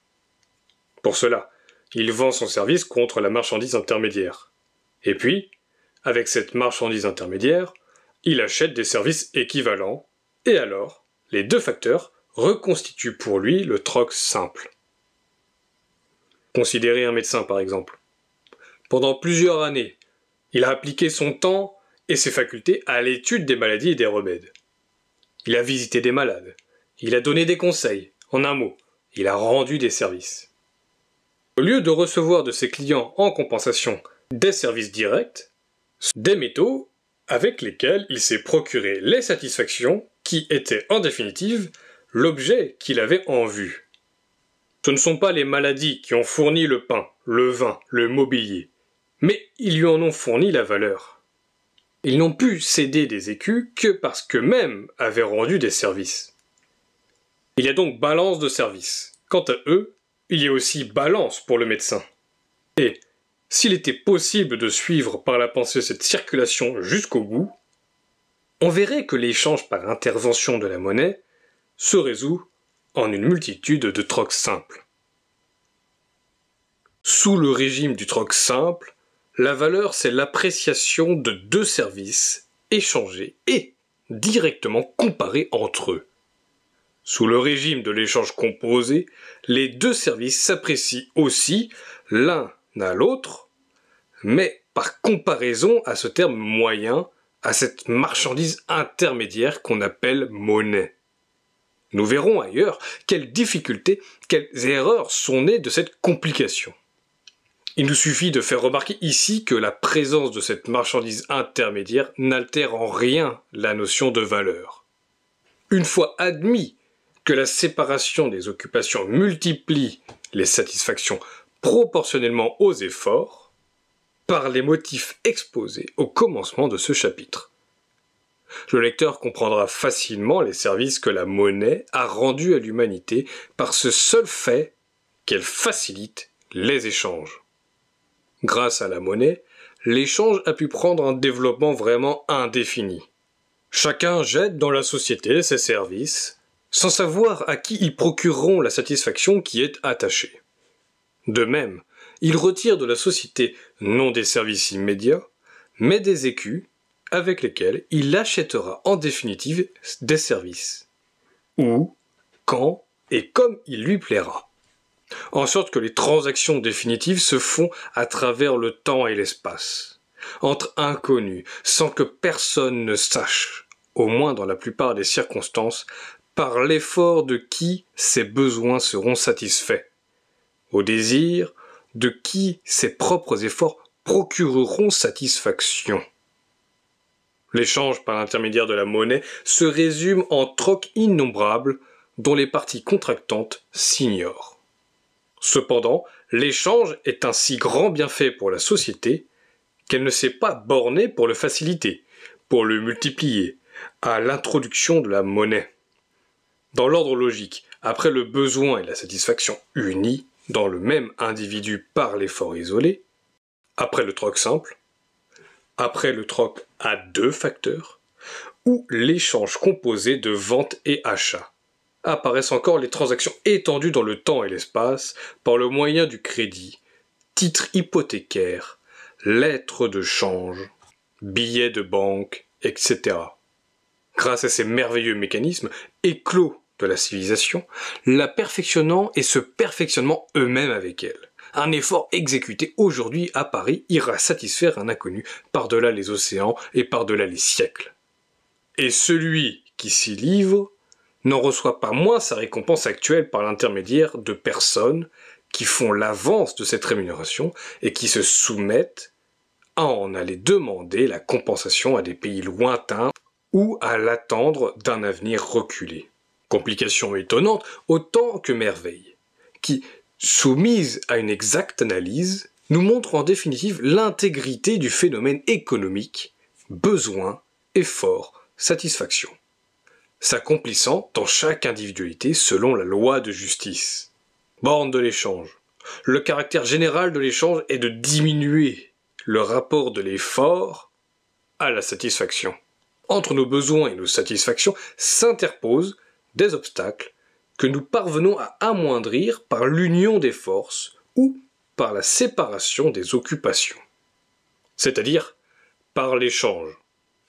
[SPEAKER 1] Pour cela, il vend son service contre la marchandise intermédiaire. Et puis, avec cette marchandise intermédiaire, il achète des services équivalents, et alors, les deux facteurs reconstituent pour lui le troc simple. Considérez un médecin par exemple. Pendant plusieurs années, il a appliqué son temps et ses facultés à l'étude des maladies et des remèdes. Il a visité des malades, il a donné des conseils, en un mot, il a rendu des services. Au lieu de recevoir de ses clients en compensation des services directs, des métaux avec lesquels il s'est procuré les satisfactions qui étaient en définitive l'objet qu'il avait en vue. Ce ne sont pas les maladies qui ont fourni le pain, le vin, le mobilier mais ils lui en ont fourni la valeur. Ils n'ont pu céder des écus que parce qu'eux-mêmes avaient rendu des services. Il y a donc balance de services. Quant à eux, il y a aussi balance pour le médecin. Et, s'il était possible de suivre par la pensée cette circulation jusqu'au bout, on verrait que l'échange par intervention de la monnaie se résout en une multitude de trocs simples. Sous le régime du troc simple, la valeur, c'est l'appréciation de deux services échangés et directement comparés entre eux. Sous le régime de l'échange composé, les deux services s'apprécient aussi l'un à l'autre, mais par comparaison à ce terme moyen, à cette marchandise intermédiaire qu'on appelle monnaie. Nous verrons ailleurs quelles difficultés, quelles erreurs sont nées de cette complication. Il nous suffit de faire remarquer ici que la présence de cette marchandise intermédiaire n'altère en rien la notion de valeur. Une fois admis que la séparation des occupations multiplie les satisfactions proportionnellement aux efforts, par les motifs exposés au commencement de ce chapitre. Le lecteur comprendra facilement les services que la monnaie a rendus à l'humanité par ce seul fait qu'elle facilite les échanges grâce à la monnaie, l'échange a pu prendre un développement vraiment indéfini. Chacun jette dans la société ses services, sans savoir à qui ils procureront la satisfaction qui est attachée. De même, il retire de la société non des services immédiats, mais des écus avec lesquels il achètera en définitive des services. Où, quand et comme il lui plaira en sorte que les transactions définitives se font à travers le temps et l'espace, entre inconnus, sans que personne ne sache, au moins dans la plupart des circonstances, par l'effort de qui ses besoins seront satisfaits, au désir de qui ses propres efforts procureront satisfaction. L'échange par l'intermédiaire de la monnaie se résume en trocs innombrables dont les parties contractantes s'ignorent. Cependant, l'échange est un si grand bienfait pour la société qu'elle ne s'est pas bornée pour le faciliter, pour le multiplier, à l'introduction de la monnaie. Dans l'ordre logique, après le besoin et la satisfaction unis dans le même individu par l'effort isolé, après le troc simple, après le troc à deux facteurs, ou l'échange composé de vente et achat, apparaissent encore les transactions étendues dans le temps et l'espace par le moyen du crédit, titres hypothécaires, lettres de change, billets de banque, etc. Grâce à ces merveilleux mécanismes, éclos de la civilisation, la perfectionnant et se perfectionnant eux-mêmes avec elle. Un effort exécuté aujourd'hui à Paris ira satisfaire un inconnu par-delà les océans et par-delà les siècles. Et celui qui s'y livre n'en reçoit pas moins sa récompense actuelle par l'intermédiaire de personnes qui font l'avance de cette rémunération et qui se soumettent à en aller demander la compensation à des pays lointains ou à l'attendre d'un avenir reculé. Complication étonnante autant que merveille, qui, soumise à une exacte analyse, nous montre en définitive l'intégrité du phénomène économique, besoin, effort, satisfaction s'accomplissant dans chaque individualité selon la loi de justice. Borne de l'échange. Le caractère général de l'échange est de diminuer le rapport de l'effort à la satisfaction. Entre nos besoins et nos satisfactions s'interposent des obstacles que nous parvenons à amoindrir par l'union des forces ou par la séparation des occupations, c'est-à-dire par l'échange.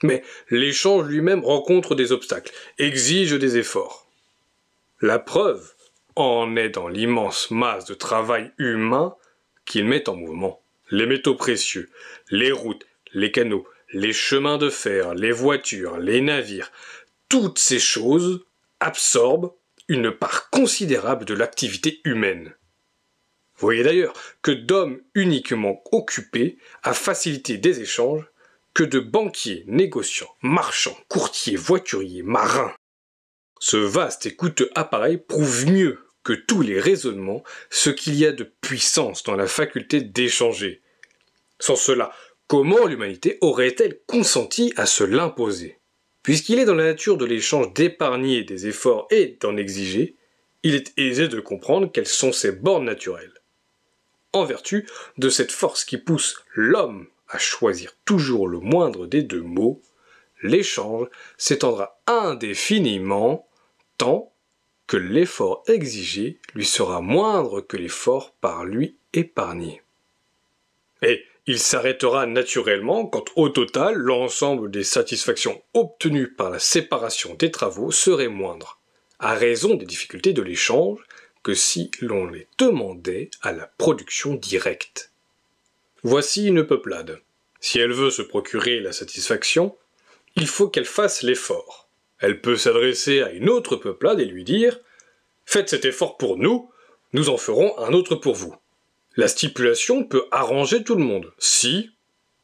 [SPEAKER 1] Mais l'échange lui-même rencontre des obstacles, exige des efforts. La preuve en est dans l'immense masse de travail humain qu'il met en mouvement. Les métaux précieux, les routes, les canaux, les chemins de fer, les voitures, les navires, toutes ces choses absorbent une part considérable de l'activité humaine. Voyez d'ailleurs que d'hommes uniquement occupés à faciliter des échanges que de banquiers, négociants, marchands, courtiers, voituriers, marins. Ce vaste et coûteux appareil prouve mieux que tous les raisonnements ce qu'il y a de puissance dans la faculté d'échanger. Sans cela, comment l'humanité aurait-elle consenti à se l'imposer Puisqu'il est dans la nature de l'échange d'épargner des efforts et d'en exiger, il est aisé de comprendre quelles sont ses bornes naturelles. En vertu de cette force qui pousse l'homme à choisir toujours le moindre des deux mots, l'échange s'étendra indéfiniment tant que l'effort exigé lui sera moindre que l'effort par lui épargné. Et il s'arrêtera naturellement quand au total l'ensemble des satisfactions obtenues par la séparation des travaux serait moindre, à raison des difficultés de l'échange que si l'on les demandait à la production directe. Voici une peuplade. Si elle veut se procurer la satisfaction, il faut qu'elle fasse l'effort. Elle peut s'adresser à une autre peuplade et lui dire Faites cet effort pour nous, nous en ferons un autre pour vous. La stipulation peut arranger tout le monde, si,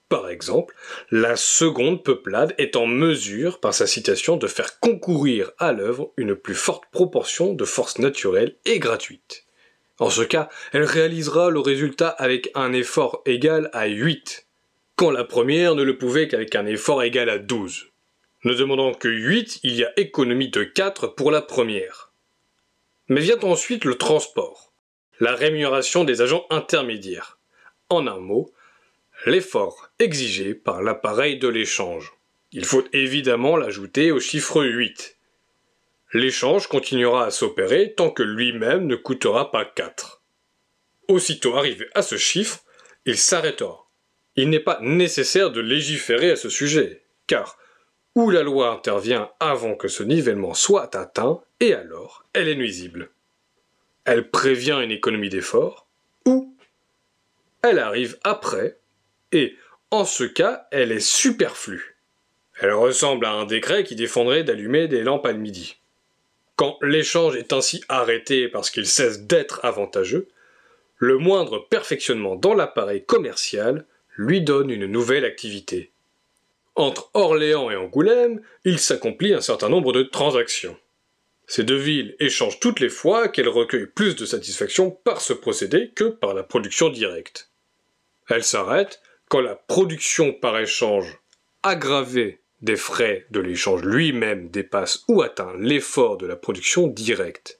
[SPEAKER 1] par exemple, la seconde peuplade est en mesure, par sa citation, de faire concourir à l'œuvre une plus forte proportion de forces naturelles et gratuites. En ce cas, elle réalisera le résultat avec un effort égal à 8, quand la première ne le pouvait qu'avec un effort égal à 12. Ne demandant que 8, il y a économie de 4 pour la première. Mais vient ensuite le transport, la rémunération des agents intermédiaires. En un mot, l'effort exigé par l'appareil de l'échange. Il faut évidemment l'ajouter au chiffre 8, L'échange continuera à s'opérer tant que lui-même ne coûtera pas 4. Aussitôt arrivé à ce chiffre, il s'arrêtera. Il n'est pas nécessaire de légiférer à ce sujet, car ou la loi intervient avant que ce nivellement soit atteint, et alors elle est nuisible. Elle prévient une économie d'effort, ou elle arrive après, et en ce cas, elle est superflue. Elle ressemble à un décret qui défendrait d'allumer des lampes à midi l'échange est ainsi arrêté parce qu'il cesse d'être avantageux, le moindre perfectionnement dans l'appareil commercial lui donne une nouvelle activité. Entre Orléans et Angoulême, il s'accomplit un certain nombre de transactions. Ces deux villes échangent toutes les fois qu'elles recueillent plus de satisfaction par ce procédé que par la production directe. Elles s'arrêtent quand la production par échange aggravée des frais de l'échange lui-même dépassent ou atteint l'effort de la production directe.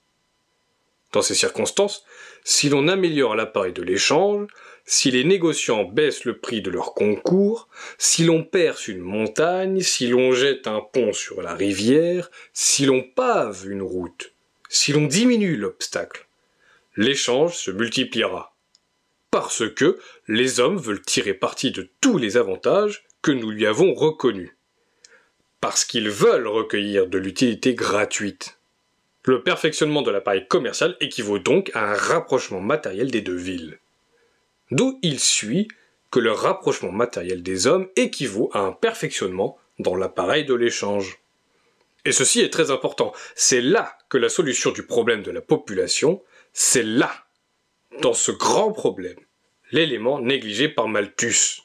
[SPEAKER 1] Dans ces circonstances, si l'on améliore l'appareil de l'échange, si les négociants baissent le prix de leur concours, si l'on perce une montagne, si l'on jette un pont sur la rivière, si l'on pave une route, si l'on diminue l'obstacle, l'échange se multipliera. Parce que les hommes veulent tirer parti de tous les avantages que nous lui avons reconnus parce qu'ils veulent recueillir de l'utilité gratuite. Le perfectionnement de l'appareil commercial équivaut donc à un rapprochement matériel des deux villes. D'où il suit que le rapprochement matériel des hommes équivaut à un perfectionnement dans l'appareil de l'échange. Et ceci est très important, c'est là que la solution du problème de la population, c'est là, dans ce grand problème, l'élément négligé par Malthus.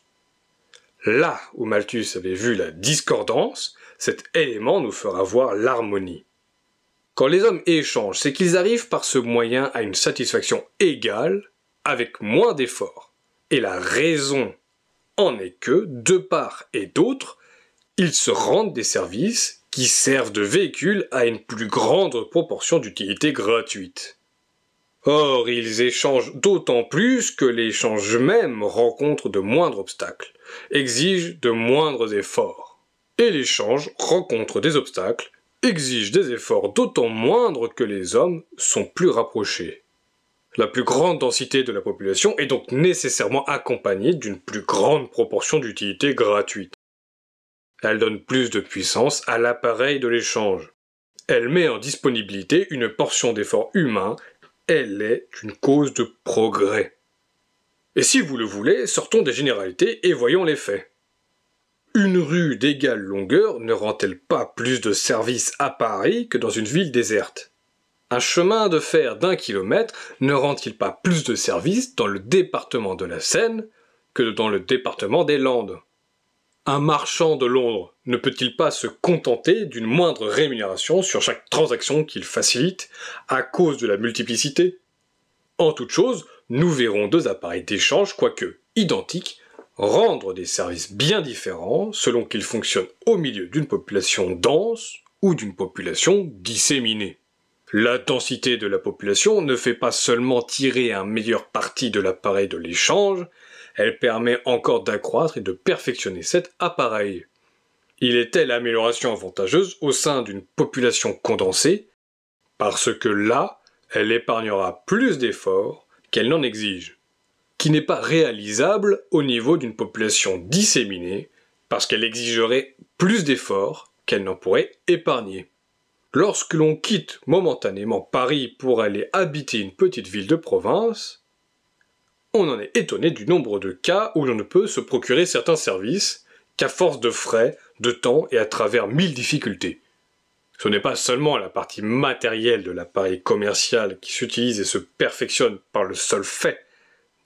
[SPEAKER 1] Là où Malthus avait vu la discordance, cet élément nous fera voir l'harmonie. Quand les hommes échangent, c'est qu'ils arrivent par ce moyen à une satisfaction égale avec moins d'efforts. Et la raison en est que, de part et d'autre, ils se rendent des services qui servent de véhicule à une plus grande proportion d'utilité gratuite. Or, ils échangent d'autant plus que l'échange même rencontre de moindres obstacles, exige de moindres efforts et l'échange rencontre des obstacles, exige des efforts d'autant moindres que les hommes sont plus rapprochés. La plus grande densité de la population est donc nécessairement accompagnée d'une plus grande proportion d'utilité gratuite. Elle donne plus de puissance à l'appareil de l'échange. Elle met en disponibilité une portion d'efforts humains. Elle est une cause de progrès. Et si vous le voulez, sortons des généralités et voyons les faits une rue d'égale longueur ne rend-elle pas plus de service à Paris que dans une ville déserte Un chemin de fer d'un kilomètre ne rend-il pas plus de service dans le département de la Seine que dans le département des Landes Un marchand de Londres ne peut-il pas se contenter d'une moindre rémunération sur chaque transaction qu'il facilite à cause de la multiplicité En toute chose, nous verrons deux appareils d'échange, quoique identiques, rendre des services bien différents selon qu'ils fonctionnent au milieu d'une population dense ou d'une population disséminée. La densité de la population ne fait pas seulement tirer un meilleur parti de l'appareil de l'échange, elle permet encore d'accroître et de perfectionner cet appareil. Il est telle amélioration avantageuse au sein d'une population condensée, parce que là, elle épargnera plus d'efforts qu'elle n'en exige qui n'est pas réalisable au niveau d'une population disséminée, parce qu'elle exigerait plus d'efforts qu'elle n'en pourrait épargner. Lorsque l'on quitte momentanément Paris pour aller habiter une petite ville de province, on en est étonné du nombre de cas où l'on ne peut se procurer certains services qu'à force de frais, de temps et à travers mille difficultés. Ce n'est pas seulement la partie matérielle de l'appareil commercial qui s'utilise et se perfectionne par le seul fait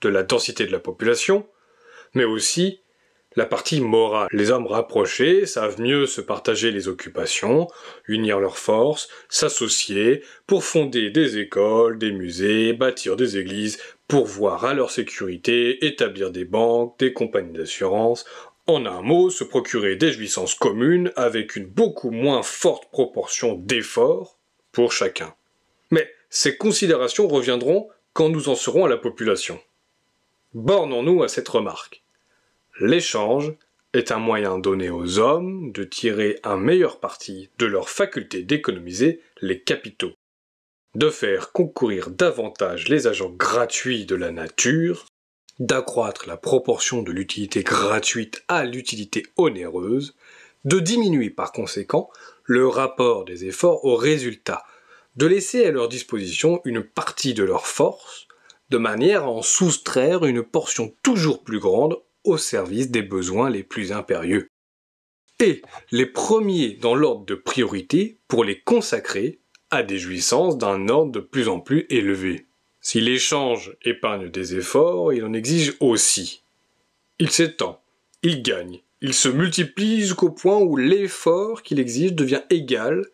[SPEAKER 1] de la densité de la population, mais aussi la partie morale. Les hommes rapprochés savent mieux se partager les occupations, unir leurs forces, s'associer pour fonder des écoles, des musées, bâtir des églises, pourvoir à leur sécurité, établir des banques, des compagnies d'assurance, en un mot, se procurer des jouissances communes avec une beaucoup moins forte proportion d'efforts pour chacun. Mais ces considérations reviendront quand nous en serons à la population. Bornons-nous à cette remarque. L'échange est un moyen donné aux hommes de tirer un meilleur parti de leur faculté d'économiser les capitaux, de faire concourir davantage les agents gratuits de la nature, d'accroître la proportion de l'utilité gratuite à l'utilité onéreuse, de diminuer par conséquent le rapport des efforts aux résultats, de laisser à leur disposition une partie de leur force de manière à en soustraire une portion toujours plus grande au service des besoins les plus impérieux. Et les premiers dans l'ordre de priorité pour les consacrer à des jouissances d'un ordre de plus en plus élevé. Si l'échange épargne des efforts, il en exige aussi. Il s'étend, il gagne, il se multiplie jusqu'au point où l'effort qu'il exige devient égal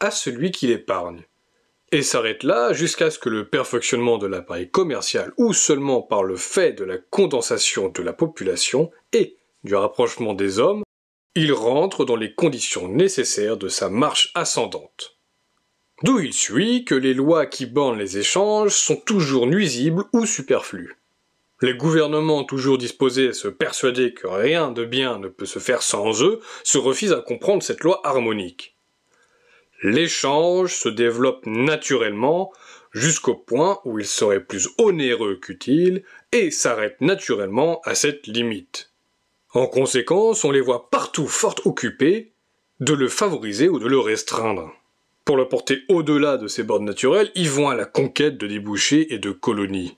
[SPEAKER 1] à celui qu'il épargne et s'arrête là jusqu'à ce que le perfectionnement de l'appareil commercial ou seulement par le fait de la condensation de la population et du rapprochement des hommes, il rentre dans les conditions nécessaires de sa marche ascendante. D'où il suit que les lois qui bornent les échanges sont toujours nuisibles ou superflues. Les gouvernements toujours disposés à se persuader que rien de bien ne peut se faire sans eux se refusent à comprendre cette loi harmonique l'échange se développe naturellement jusqu'au point où il serait plus onéreux qu'utile et s'arrête naturellement à cette limite. En conséquence, on les voit partout fort occupés de le favoriser ou de le restreindre. Pour le porter au-delà de ses bornes naturelles, ils vont à la conquête de débouchés et de colonies.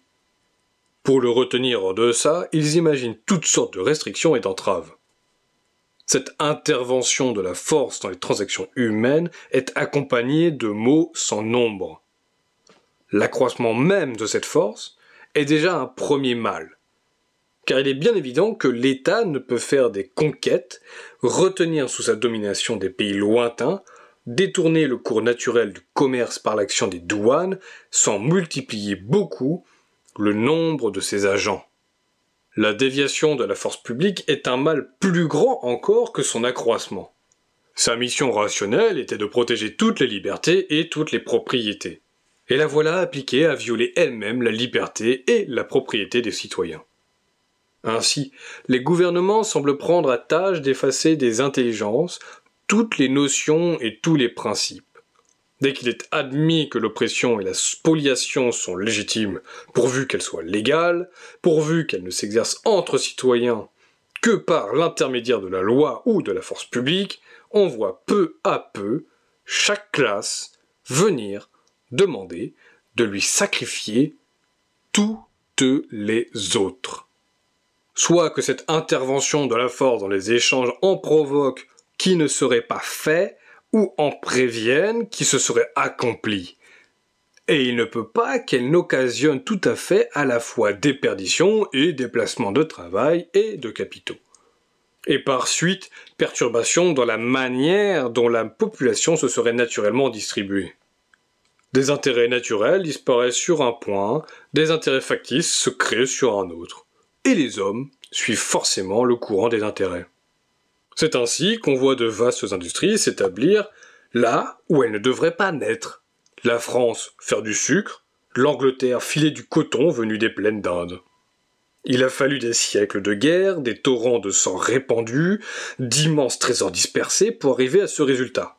[SPEAKER 1] Pour le retenir en deçà, ils imaginent toutes sortes de restrictions et d'entraves. Cette intervention de la force dans les transactions humaines est accompagnée de mots sans nombre. L'accroissement même de cette force est déjà un premier mal, car il est bien évident que l'État ne peut faire des conquêtes, retenir sous sa domination des pays lointains, détourner le cours naturel du commerce par l'action des douanes, sans multiplier beaucoup le nombre de ses agents. La déviation de la force publique est un mal plus grand encore que son accroissement. Sa mission rationnelle était de protéger toutes les libertés et toutes les propriétés. Et la voilà appliquée à violer elle-même la liberté et la propriété des citoyens. Ainsi, les gouvernements semblent prendre à tâche d'effacer des intelligences toutes les notions et tous les principes. Dès qu'il est admis que l'oppression et la spoliation sont légitimes, pourvu qu'elles soient légales, pourvu qu'elles ne s'exercent entre citoyens que par l'intermédiaire de la loi ou de la force publique, on voit peu à peu chaque classe venir demander de lui sacrifier toutes les autres. Soit que cette intervention de la force dans les échanges en provoque qui ne serait pas fait, ou en préviennent qui se serait accompli, Et il ne peut pas qu'elle n'occasionne tout à fait à la fois des perditions et déplacements de travail et de capitaux. Et par suite, perturbations dans la manière dont la population se serait naturellement distribuée. Des intérêts naturels disparaissent sur un point, des intérêts factices se créent sur un autre. Et les hommes suivent forcément le courant des intérêts. C'est ainsi qu'on voit de vastes industries s'établir là où elles ne devraient pas naître. La France faire du sucre, l'Angleterre filer du coton venu des plaines d'Inde. Il a fallu des siècles de guerre, des torrents de sang répandus, d'immenses trésors dispersés pour arriver à ce résultat.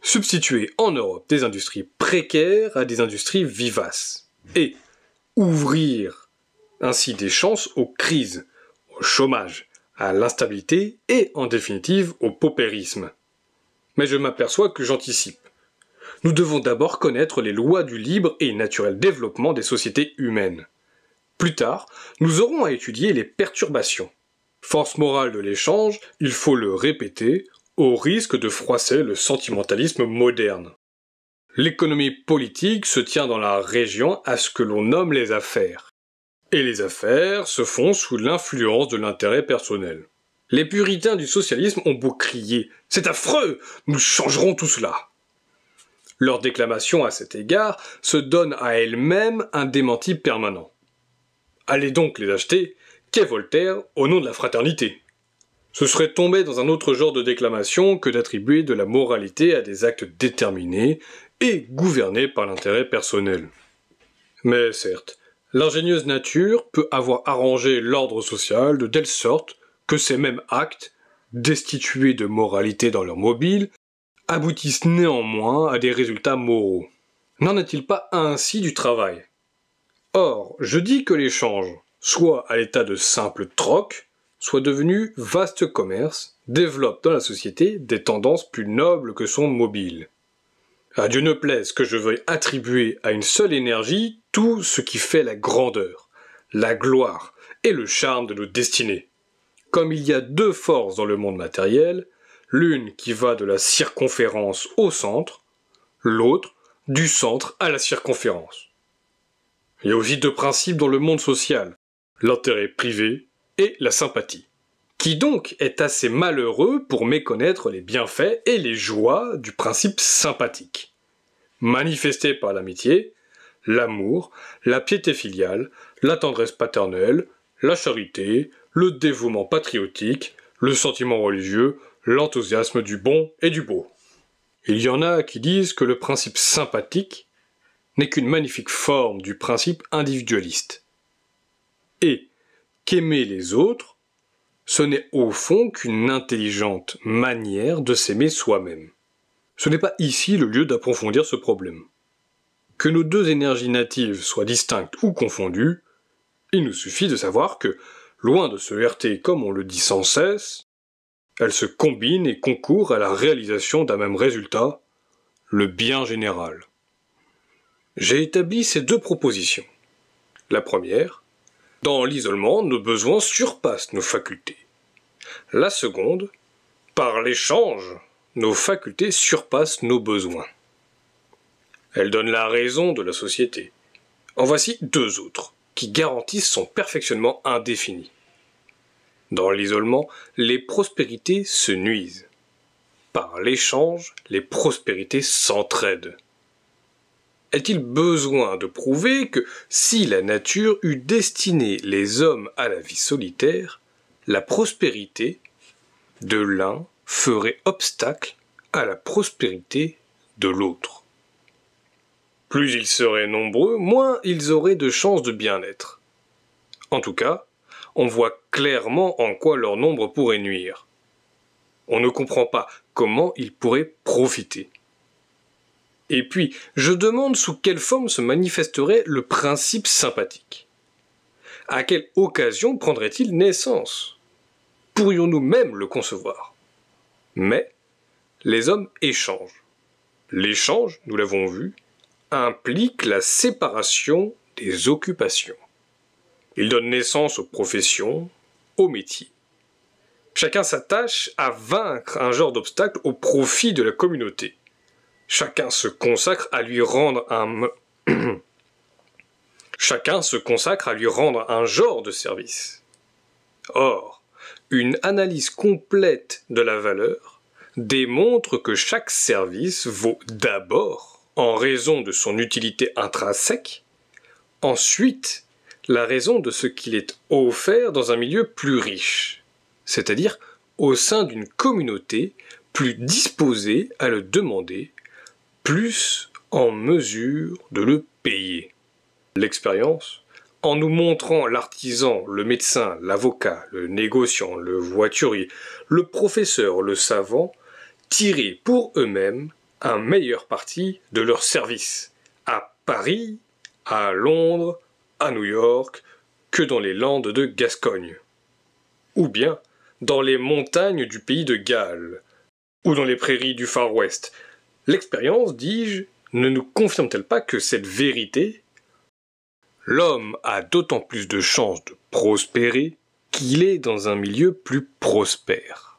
[SPEAKER 1] Substituer en Europe des industries précaires à des industries vivaces. Et ouvrir ainsi des chances aux crises, au chômage, à l'instabilité et, en définitive, au paupérisme. Mais je m'aperçois que j'anticipe. Nous devons d'abord connaître les lois du libre et naturel développement des sociétés humaines. Plus tard, nous aurons à étudier les perturbations. Force morale de l'échange, il faut le répéter, au risque de froisser le sentimentalisme moderne. L'économie politique se tient dans la région à ce que l'on nomme les affaires. Et les affaires se font sous l'influence de l'intérêt personnel. Les puritains du socialisme ont beau crier C'est affreux Nous changerons tout cela Leur déclamation à cet égard se donne à elle-même un démenti permanent. Allez donc les acheter, qu'est Voltaire au nom de la fraternité Ce serait tomber dans un autre genre de déclamation que d'attribuer de la moralité à des actes déterminés et gouvernés par l'intérêt personnel. Mais certes, L'ingénieuse nature peut avoir arrangé l'ordre social de telle sorte que ces mêmes actes, destitués de moralité dans leur mobile, aboutissent néanmoins à des résultats moraux. N'en est-il pas ainsi du travail Or, je dis que l'échange, soit à l'état de simple troc, soit devenu vaste commerce, développe dans la société des tendances plus nobles que son mobile. À Dieu ne plaise que je veuille attribuer à une seule énergie tout ce qui fait la grandeur, la gloire et le charme de nos destinées. Comme il y a deux forces dans le monde matériel, l'une qui va de la circonférence au centre, l'autre du centre à la circonférence. Il y a aussi deux principes dans le monde social, l'intérêt privé et la sympathie qui donc est assez malheureux pour méconnaître les bienfaits et les joies du principe sympathique. Manifesté par l'amitié, l'amour, la piété filiale, la tendresse paternelle, la charité, le dévouement patriotique, le sentiment religieux, l'enthousiasme du bon et du beau. Il y en a qui disent que le principe sympathique n'est qu'une magnifique forme du principe individualiste. Et qu'aimer les autres ce n'est au fond qu'une intelligente manière de s'aimer soi-même. Ce n'est pas ici le lieu d'approfondir ce problème. Que nos deux énergies natives soient distinctes ou confondues, il nous suffit de savoir que, loin de se heurter comme on le dit sans cesse, elles se combinent et concourent à la réalisation d'un même résultat, le bien général. J'ai établi ces deux propositions. La première, dans l'isolement, nos besoins surpassent nos facultés. La seconde, par l'échange, nos facultés surpassent nos besoins. Elle donne la raison de la société. En voici deux autres, qui garantissent son perfectionnement indéfini. Dans l'isolement, les prospérités se nuisent. Par l'échange, les prospérités s'entraident. Est-il besoin de prouver que si la nature eût destiné les hommes à la vie solitaire, la prospérité de l'un ferait obstacle à la prospérité de l'autre. Plus ils seraient nombreux, moins ils auraient de chances de bien-être. En tout cas, on voit clairement en quoi leur nombre pourrait nuire. On ne comprend pas comment ils pourraient profiter. Et puis, je demande sous quelle forme se manifesterait le principe sympathique à quelle occasion prendrait-il naissance Pourrions-nous même le concevoir Mais les hommes échangent. L'échange, nous l'avons vu, implique la séparation des occupations. Il donne naissance aux professions, aux métiers. Chacun s'attache à vaincre un genre d'obstacle au profit de la communauté. Chacun se consacre à lui rendre un... Chacun se consacre à lui rendre un genre de service. Or, une analyse complète de la valeur démontre que chaque service vaut d'abord, en raison de son utilité intrinsèque, ensuite la raison de ce qu'il est offert dans un milieu plus riche, c'est-à-dire au sein d'une communauté plus disposée à le demander, plus en mesure de le payer l'expérience, en nous montrant l'artisan, le médecin, l'avocat, le négociant, le voiturier, le professeur, le savant, tirer pour eux-mêmes un meilleur parti de leurs services, à Paris, à Londres, à New York, que dans les landes de Gascogne, ou bien dans les montagnes du pays de Galles, ou dans les prairies du Far West. L'expérience, dis-je, ne nous confirme-t-elle pas que cette vérité L'homme a d'autant plus de chances de prospérer qu'il est dans un milieu plus prospère.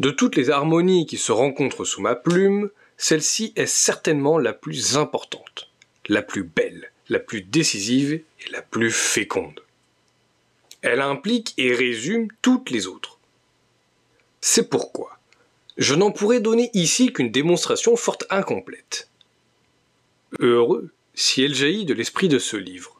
[SPEAKER 1] De toutes les harmonies qui se rencontrent sous ma plume, celle-ci est certainement la plus importante, la plus belle, la plus décisive et la plus féconde. Elle implique et résume toutes les autres. C'est pourquoi je n'en pourrais donner ici qu'une démonstration forte incomplète. Heureux si elle jaillit de l'esprit de ce livre.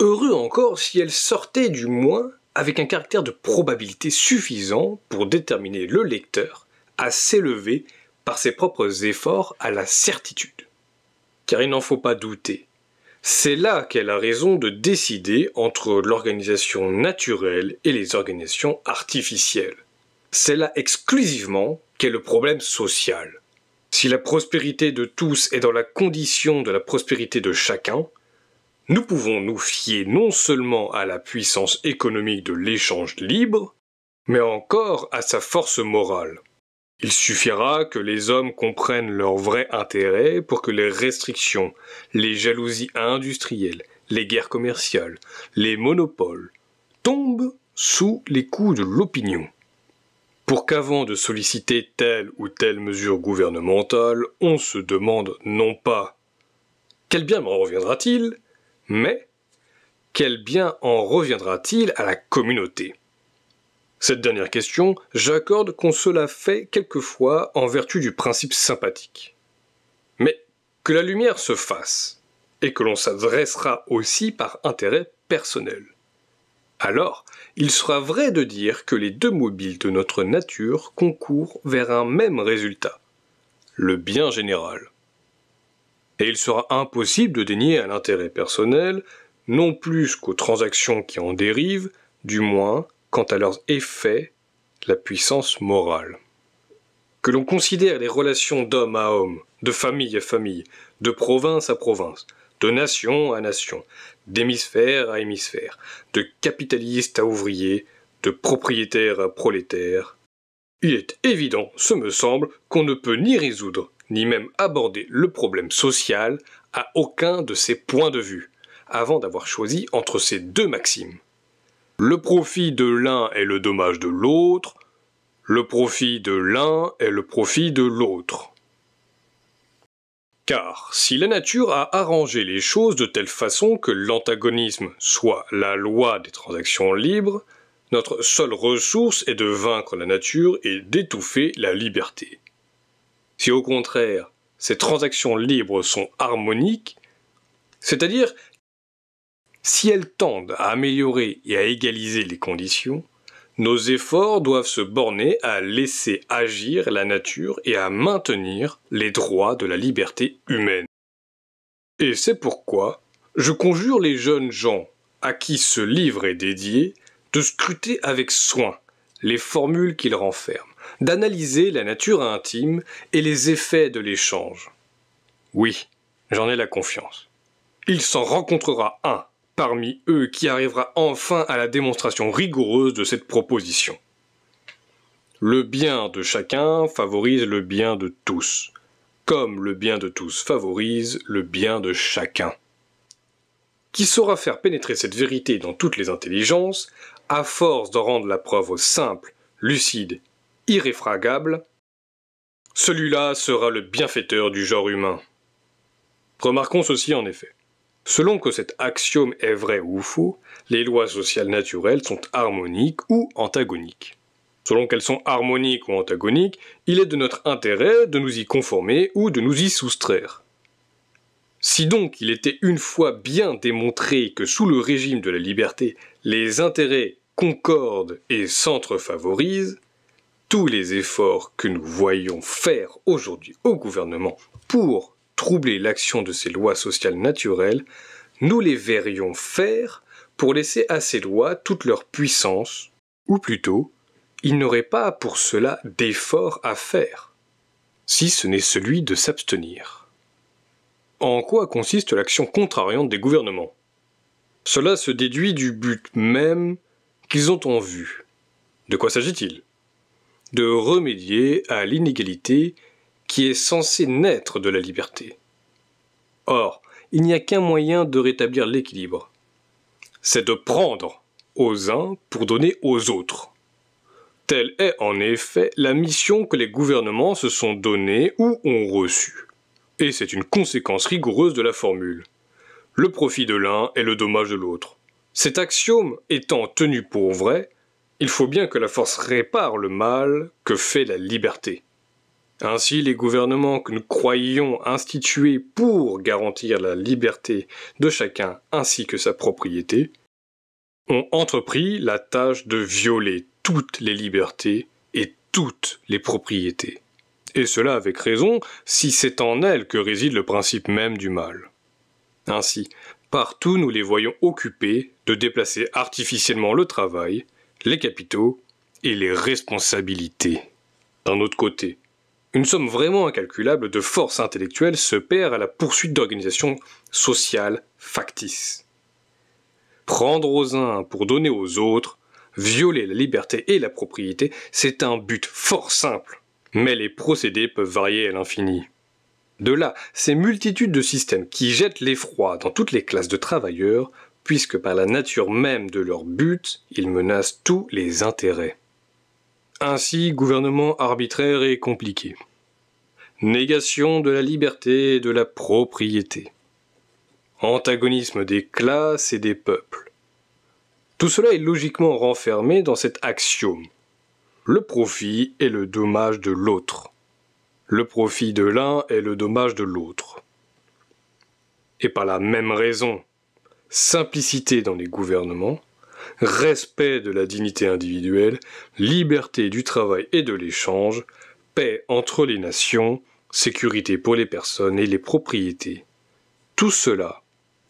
[SPEAKER 1] Heureux encore si elle sortait du moins avec un caractère de probabilité suffisant pour déterminer le lecteur à s'élever par ses propres efforts à la certitude. Car il n'en faut pas douter. C'est là qu'elle a raison de décider entre l'organisation naturelle et les organisations artificielles. C'est là exclusivement qu'est le problème social. Si la prospérité de tous est dans la condition de la prospérité de chacun, nous pouvons nous fier non seulement à la puissance économique de l'échange libre, mais encore à sa force morale. Il suffira que les hommes comprennent leur vrai intérêt pour que les restrictions, les jalousies industrielles, les guerres commerciales, les monopoles tombent sous les coups de l'opinion pour qu'avant de solliciter telle ou telle mesure gouvernementale, on se demande non pas quel bien m'en reviendra-t-il, mais quel bien en reviendra-t-il à la communauté Cette dernière question, j'accorde qu'on se la fait quelquefois en vertu du principe sympathique. Mais que la lumière se fasse, et que l'on s'adressera aussi par intérêt personnel. Alors, il sera vrai de dire que les deux mobiles de notre nature concourent vers un même résultat, le bien général. Et il sera impossible de dénier à l'intérêt personnel, non plus qu'aux transactions qui en dérivent, du moins quant à leurs effets, la puissance morale. Que l'on considère les relations d'homme à homme, de famille à famille, de province à province, de nation à nation, d'hémisphère à hémisphère, de capitaliste à ouvrier, de propriétaire à prolétaire. Il est évident, ce me semble, qu'on ne peut ni résoudre, ni même aborder le problème social à aucun de ces points de vue, avant d'avoir choisi entre ces deux maximes. Le profit de l'un est le dommage de l'autre, le profit de l'un est le profit de l'autre. Car si la nature a arrangé les choses de telle façon que l'antagonisme soit la loi des transactions libres, notre seule ressource est de vaincre la nature et d'étouffer la liberté. Si au contraire, ces transactions libres sont harmoniques, c'est-à-dire si elles tendent à améliorer et à égaliser les conditions, nos efforts doivent se borner à laisser agir la nature et à maintenir les droits de la liberté humaine. Et c'est pourquoi je conjure les jeunes gens à qui ce livre est dédié de scruter avec soin les formules qu'il renferme, d'analyser la nature intime et les effets de l'échange. Oui, j'en ai la confiance. Il s'en rencontrera un parmi eux qui arrivera enfin à la démonstration rigoureuse de cette proposition. Le bien de chacun favorise le bien de tous, comme le bien de tous favorise le bien de chacun. Qui saura faire pénétrer cette vérité dans toutes les intelligences, à force d'en rendre la preuve simple, lucide, irréfragable, celui-là sera le bienfaiteur du genre humain. Remarquons ceci en effet. Selon que cet axiome est vrai ou faux, les lois sociales naturelles sont harmoniques ou antagoniques. Selon qu'elles sont harmoniques ou antagoniques, il est de notre intérêt de nous y conformer ou de nous y soustraire. Si donc il était une fois bien démontré que sous le régime de la liberté, les intérêts concordent et s'entrefavorisent, tous les efforts que nous voyons faire aujourd'hui au gouvernement pour troubler l'action de ces lois sociales naturelles, nous les verrions faire pour laisser à ces lois toute leur puissance, ou plutôt, ils n'auraient pas pour cela d'effort à faire, si ce n'est celui de s'abstenir. En quoi consiste l'action contrariante des gouvernements Cela se déduit du but même qu'ils ont en vue. De quoi s'agit-il De remédier à l'inégalité qui est censé naître de la liberté. Or, il n'y a qu'un moyen de rétablir l'équilibre. C'est de prendre aux uns pour donner aux autres. Telle est en effet la mission que les gouvernements se sont donnée ou ont reçue. Et c'est une conséquence rigoureuse de la formule. Le profit de l'un est le dommage de l'autre. Cet axiome étant tenu pour vrai, il faut bien que la force répare le mal que fait la liberté. Ainsi, les gouvernements que nous croyions institués pour garantir la liberté de chacun ainsi que sa propriété, ont entrepris la tâche de violer toutes les libertés et toutes les propriétés. Et cela avec raison, si c'est en elles que réside le principe même du mal. Ainsi, partout nous les voyons occupés de déplacer artificiellement le travail, les capitaux et les responsabilités. D'un autre côté, une somme vraiment incalculable de force intellectuelle se perd à la poursuite d'organisations sociales factices. Prendre aux uns pour donner aux autres, violer la liberté et la propriété, c'est un but fort simple, mais les procédés peuvent varier à l'infini. De là, ces multitudes de systèmes qui jettent l'effroi dans toutes les classes de travailleurs, puisque par la nature même de leur but, ils menacent tous les intérêts. Ainsi, gouvernement arbitraire et compliqué. Négation de la liberté et de la propriété. Antagonisme des classes et des peuples. Tout cela est logiquement renfermé dans cet axiome. Le profit est le dommage de l'autre. Le profit de l'un est le dommage de l'autre. Et par la même raison, simplicité dans les gouvernements, respect de la dignité individuelle, liberté du travail et de l'échange, paix entre les nations, sécurité pour les personnes et les propriétés. Tout cela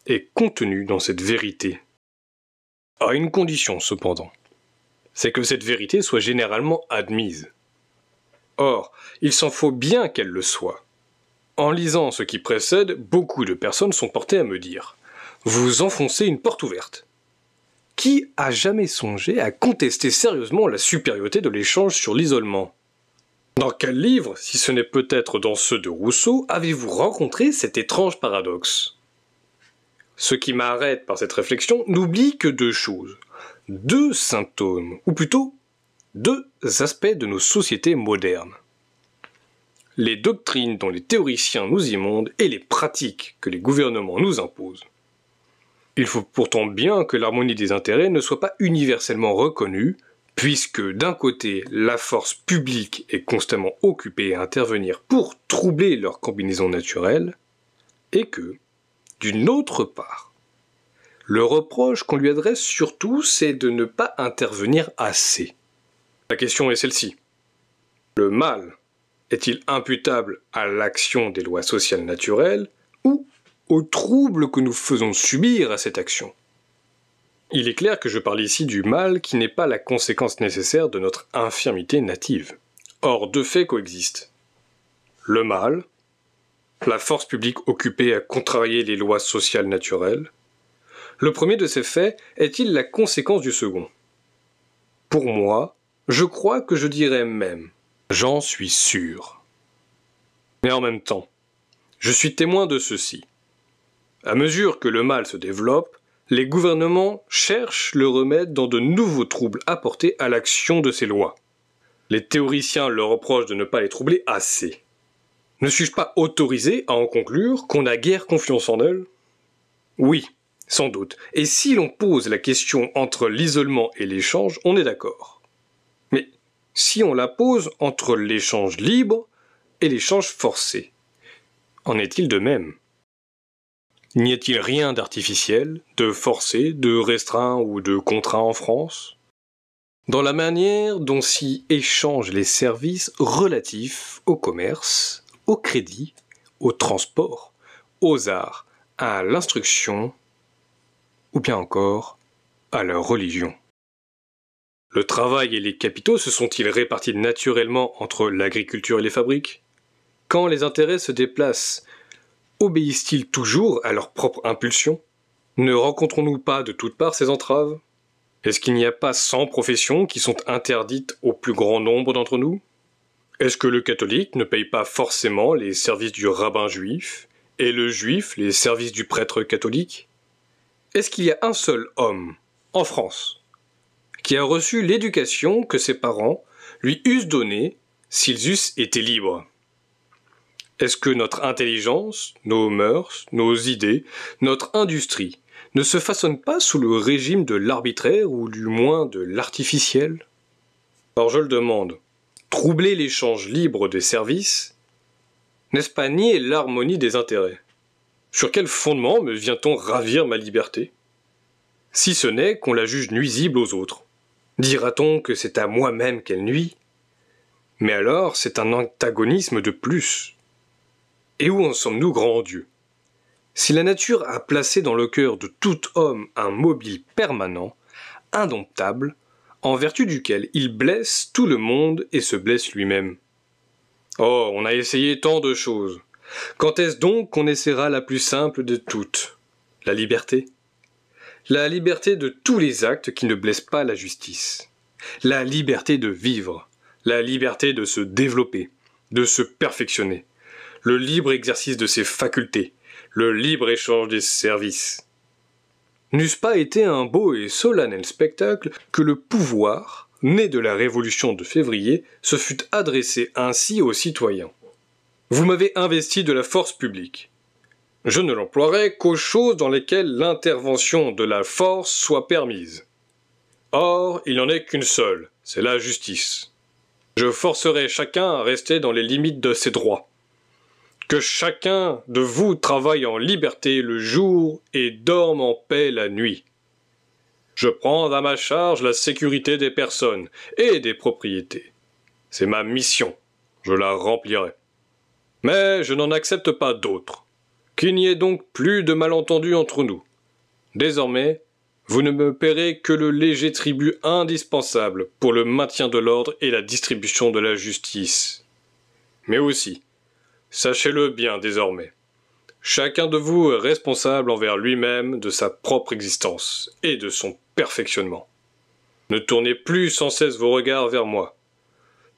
[SPEAKER 1] est contenu dans cette vérité. À une condition cependant, c'est que cette vérité soit généralement admise. Or, il s'en faut bien qu'elle le soit. En lisant ce qui précède, beaucoup de personnes sont portées à me dire ⁇ Vous enfoncez une porte ouverte qui a jamais songé à contester sérieusement la supériorité de l'échange sur l'isolement Dans quel livre, si ce n'est peut-être dans ceux de Rousseau, avez-vous rencontré cet étrange paradoxe Ce qui m'arrête par cette réflexion n'oublie que deux choses, deux symptômes, ou plutôt deux aspects de nos sociétés modernes les doctrines dont les théoriciens nous immondent et les pratiques que les gouvernements nous imposent. Il faut pourtant bien que l'harmonie des intérêts ne soit pas universellement reconnue, puisque d'un côté, la force publique est constamment occupée à intervenir pour troubler leur combinaison naturelle, et que, d'une autre part, le reproche qu'on lui adresse surtout, c'est de ne pas intervenir assez. La question est celle-ci. Le mal est-il imputable à l'action des lois sociales naturelles ou au trouble que nous faisons subir à cette action. Il est clair que je parle ici du mal qui n'est pas la conséquence nécessaire de notre infirmité native. Or, deux faits coexistent. Le mal, la force publique occupée à contrarier les lois sociales naturelles. Le premier de ces faits est-il la conséquence du second Pour moi, je crois que je dirais même, j'en suis sûr. Mais en même temps, je suis témoin de ceci. À mesure que le mal se développe, les gouvernements cherchent le remède dans de nouveaux troubles apportés à l'action de ces lois. Les théoriciens leur reprochent de ne pas les troubler assez. Ne suis-je pas autorisé à en conclure qu'on a guère confiance en eux Oui, sans doute. Et si l'on pose la question entre l'isolement et l'échange, on est d'accord. Mais si on la pose entre l'échange libre et l'échange forcé, en est-il de même N'y a-t-il rien d'artificiel, de forcé, de restreint ou de contraint en France Dans la manière dont s'y échangent les services relatifs au commerce, au crédit, au transport, aux arts, à l'instruction, ou bien encore à leur religion. Le travail et les capitaux se sont-ils répartis naturellement entre l'agriculture et les fabriques Quand les intérêts se déplacent obéissent-ils toujours à leur propre impulsion Ne rencontrons-nous pas de toutes parts ces entraves Est-ce qu'il n'y a pas 100 professions qui sont interdites au plus grand nombre d'entre nous Est-ce que le catholique ne paye pas forcément les services du rabbin juif et le juif les services du prêtre catholique Est-ce qu'il y a un seul homme, en France, qui a reçu l'éducation que ses parents lui eussent donnée s'ils eussent été libres est-ce que notre intelligence, nos mœurs, nos idées, notre industrie ne se façonnent pas sous le régime de l'arbitraire ou du moins de l'artificiel Or, je le demande, troubler l'échange libre des services, n'est-ce pas nier l'harmonie des intérêts Sur quel fondement me vient-on ravir ma liberté Si ce n'est qu'on la juge nuisible aux autres. Dira-t-on que c'est à moi-même qu'elle nuit Mais alors c'est un antagonisme de plus. Et où en sommes-nous, grand Dieu Si la nature a placé dans le cœur de tout homme un mobile permanent, indomptable, en vertu duquel il blesse tout le monde et se blesse lui-même. Oh, on a essayé tant de choses. Quand est-ce donc qu'on essaiera la plus simple de toutes La liberté La liberté de tous les actes qui ne blessent pas la justice. La liberté de vivre. La liberté de se développer, de se perfectionner le libre exercice de ses facultés, le libre échange des services. N'eût-ce pas été un beau et solennel spectacle que le pouvoir, né de la Révolution de février, se fût adressé ainsi aux citoyens. Vous m'avez investi de la force publique. Je ne l'emploierai qu'aux choses dans lesquelles l'intervention de la force soit permise. Or, il en est qu'une seule, c'est la justice. Je forcerai chacun à rester dans les limites de ses droits. Que chacun de vous travaille en liberté le jour et dorme en paix la nuit. Je prends à ma charge la sécurité des personnes et des propriétés. C'est ma mission. Je la remplirai. Mais je n'en accepte pas d'autres. Qu'il n'y ait donc plus de malentendus entre nous. Désormais, vous ne me paierez que le léger tribut indispensable pour le maintien de l'ordre et la distribution de la justice. Mais aussi, Sachez-le bien désormais. Chacun de vous est responsable envers lui-même de sa propre existence et de son perfectionnement. Ne tournez plus sans cesse vos regards vers moi.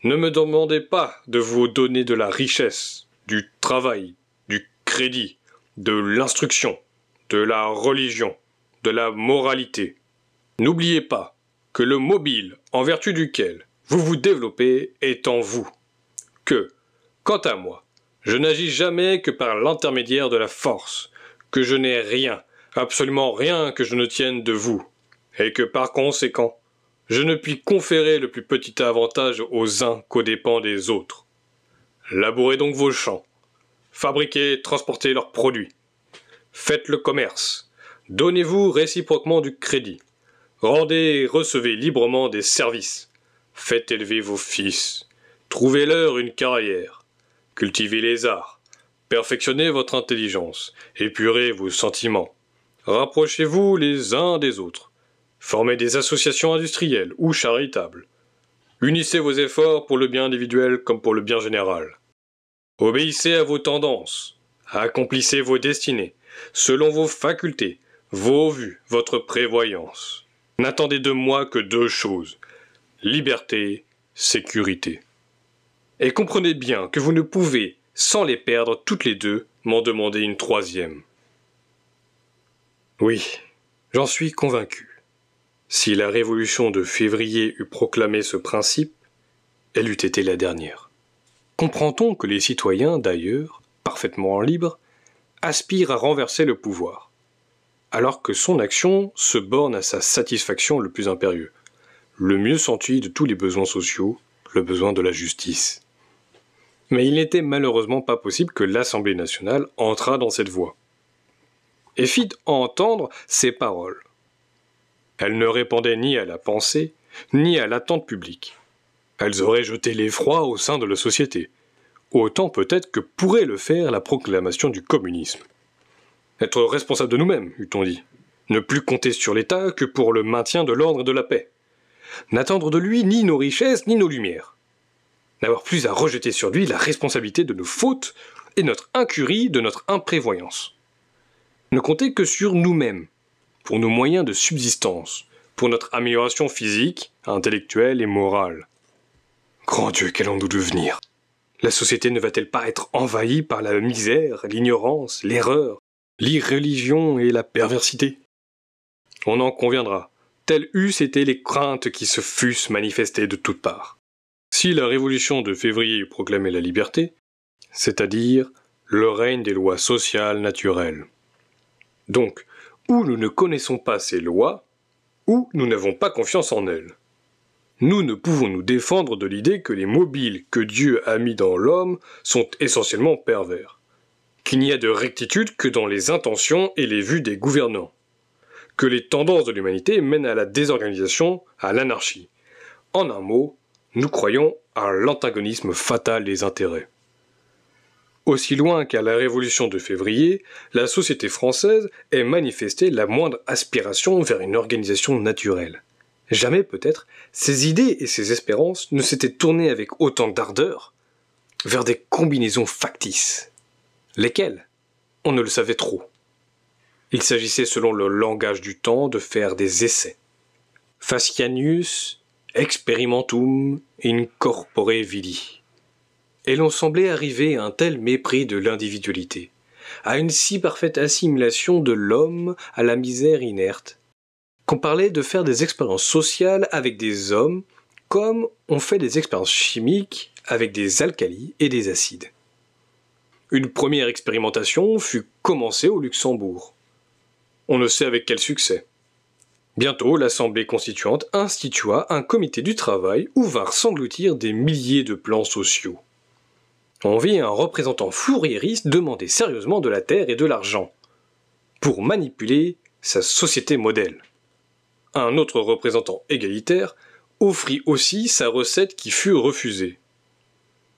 [SPEAKER 1] Ne me demandez pas de vous donner de la richesse, du travail, du crédit, de l'instruction, de la religion, de la moralité. N'oubliez pas que le mobile en vertu duquel vous vous développez est en vous. Que, quant à moi, je n'agis jamais que par l'intermédiaire de la force, que je n'ai rien, absolument rien que je ne tienne de vous, et que par conséquent, je ne puis conférer le plus petit avantage aux uns qu'aux dépens des autres. Labourez donc vos champs, fabriquez, transportez leurs produits, faites le commerce, donnez-vous réciproquement du crédit, rendez et recevez librement des services, faites élever vos fils, trouvez-leur une carrière, cultivez les arts, perfectionnez votre intelligence, épurez vos sentiments, rapprochez-vous les uns des autres, formez des associations industrielles ou charitables, unissez vos efforts pour le bien individuel comme pour le bien général, obéissez à vos tendances, accomplissez vos destinées, selon vos facultés, vos vues, votre prévoyance. N'attendez de moi que deux choses liberté, sécurité. Et comprenez bien que vous ne pouvez, sans les perdre toutes les deux, m'en demander une troisième. Oui, j'en suis convaincu. Si la révolution de février eût proclamé ce principe, elle eût été la dernière. Comprend-on que les citoyens, d'ailleurs, parfaitement libres, aspirent à renverser le pouvoir, alors que son action se borne à sa satisfaction le plus impérieux, le mieux senti de tous les besoins sociaux, le besoin de la justice. Mais il n'était malheureusement pas possible que l'Assemblée nationale entrât dans cette voie. Et fit entendre ces paroles. Elles ne répondaient ni à la pensée, ni à l'attente publique. Elles auraient jeté l'effroi au sein de la société, autant peut-être que pourrait le faire la proclamation du communisme. Être responsable de nous-mêmes, eût-on dit. Ne plus compter sur l'État que pour le maintien de l'ordre et de la paix. N'attendre de lui ni nos richesses ni nos lumières n'avoir plus à rejeter sur lui la responsabilité de nos fautes et notre incurie de notre imprévoyance. Ne compter que sur nous-mêmes, pour nos moyens de subsistance, pour notre amélioration physique, intellectuelle et morale. Grand Dieu, qu'allons-nous devenir La société ne va-t-elle pas être envahie par la misère, l'ignorance, l'erreur, l'irreligion et la perversité On en conviendra, telles eussent été les craintes qui se fussent manifestées de toutes parts. Si la révolution de février proclamait la liberté, c'est-à-dire le règne des lois sociales naturelles. Donc, ou nous ne connaissons pas ces lois, ou nous n'avons pas confiance en elles. Nous ne pouvons nous défendre de l'idée que les mobiles que Dieu a mis dans l'homme sont essentiellement pervers, qu'il n'y a de rectitude que dans les intentions et les vues des gouvernants, que les tendances de l'humanité mènent à la désorganisation, à l'anarchie. En un mot, nous croyons à l'antagonisme fatal des intérêts. Aussi loin qu'à la Révolution de février, la société française ait manifesté la moindre aspiration vers une organisation naturelle. Jamais peut-être ses idées et ses espérances ne s'étaient tournées avec autant d'ardeur vers des combinaisons factices. Lesquelles On ne le savait trop. Il s'agissait selon le langage du temps de faire des essais. Fascianus, experimentum in corpore vili. Et l'on semblait arriver à un tel mépris de l'individualité, à une si parfaite assimilation de l'homme à la misère inerte, qu'on parlait de faire des expériences sociales avec des hommes comme on fait des expériences chimiques avec des alcalis et des acides. Une première expérimentation fut commencée au Luxembourg. On ne sait avec quel succès. Bientôt, l'Assemblée constituante institua un comité du travail où vinrent s'engloutir des milliers de plans sociaux. On vit un représentant fourriériste demander sérieusement de la terre et de l'argent pour manipuler sa société modèle. Un autre représentant égalitaire offrit aussi sa recette qui fut refusée.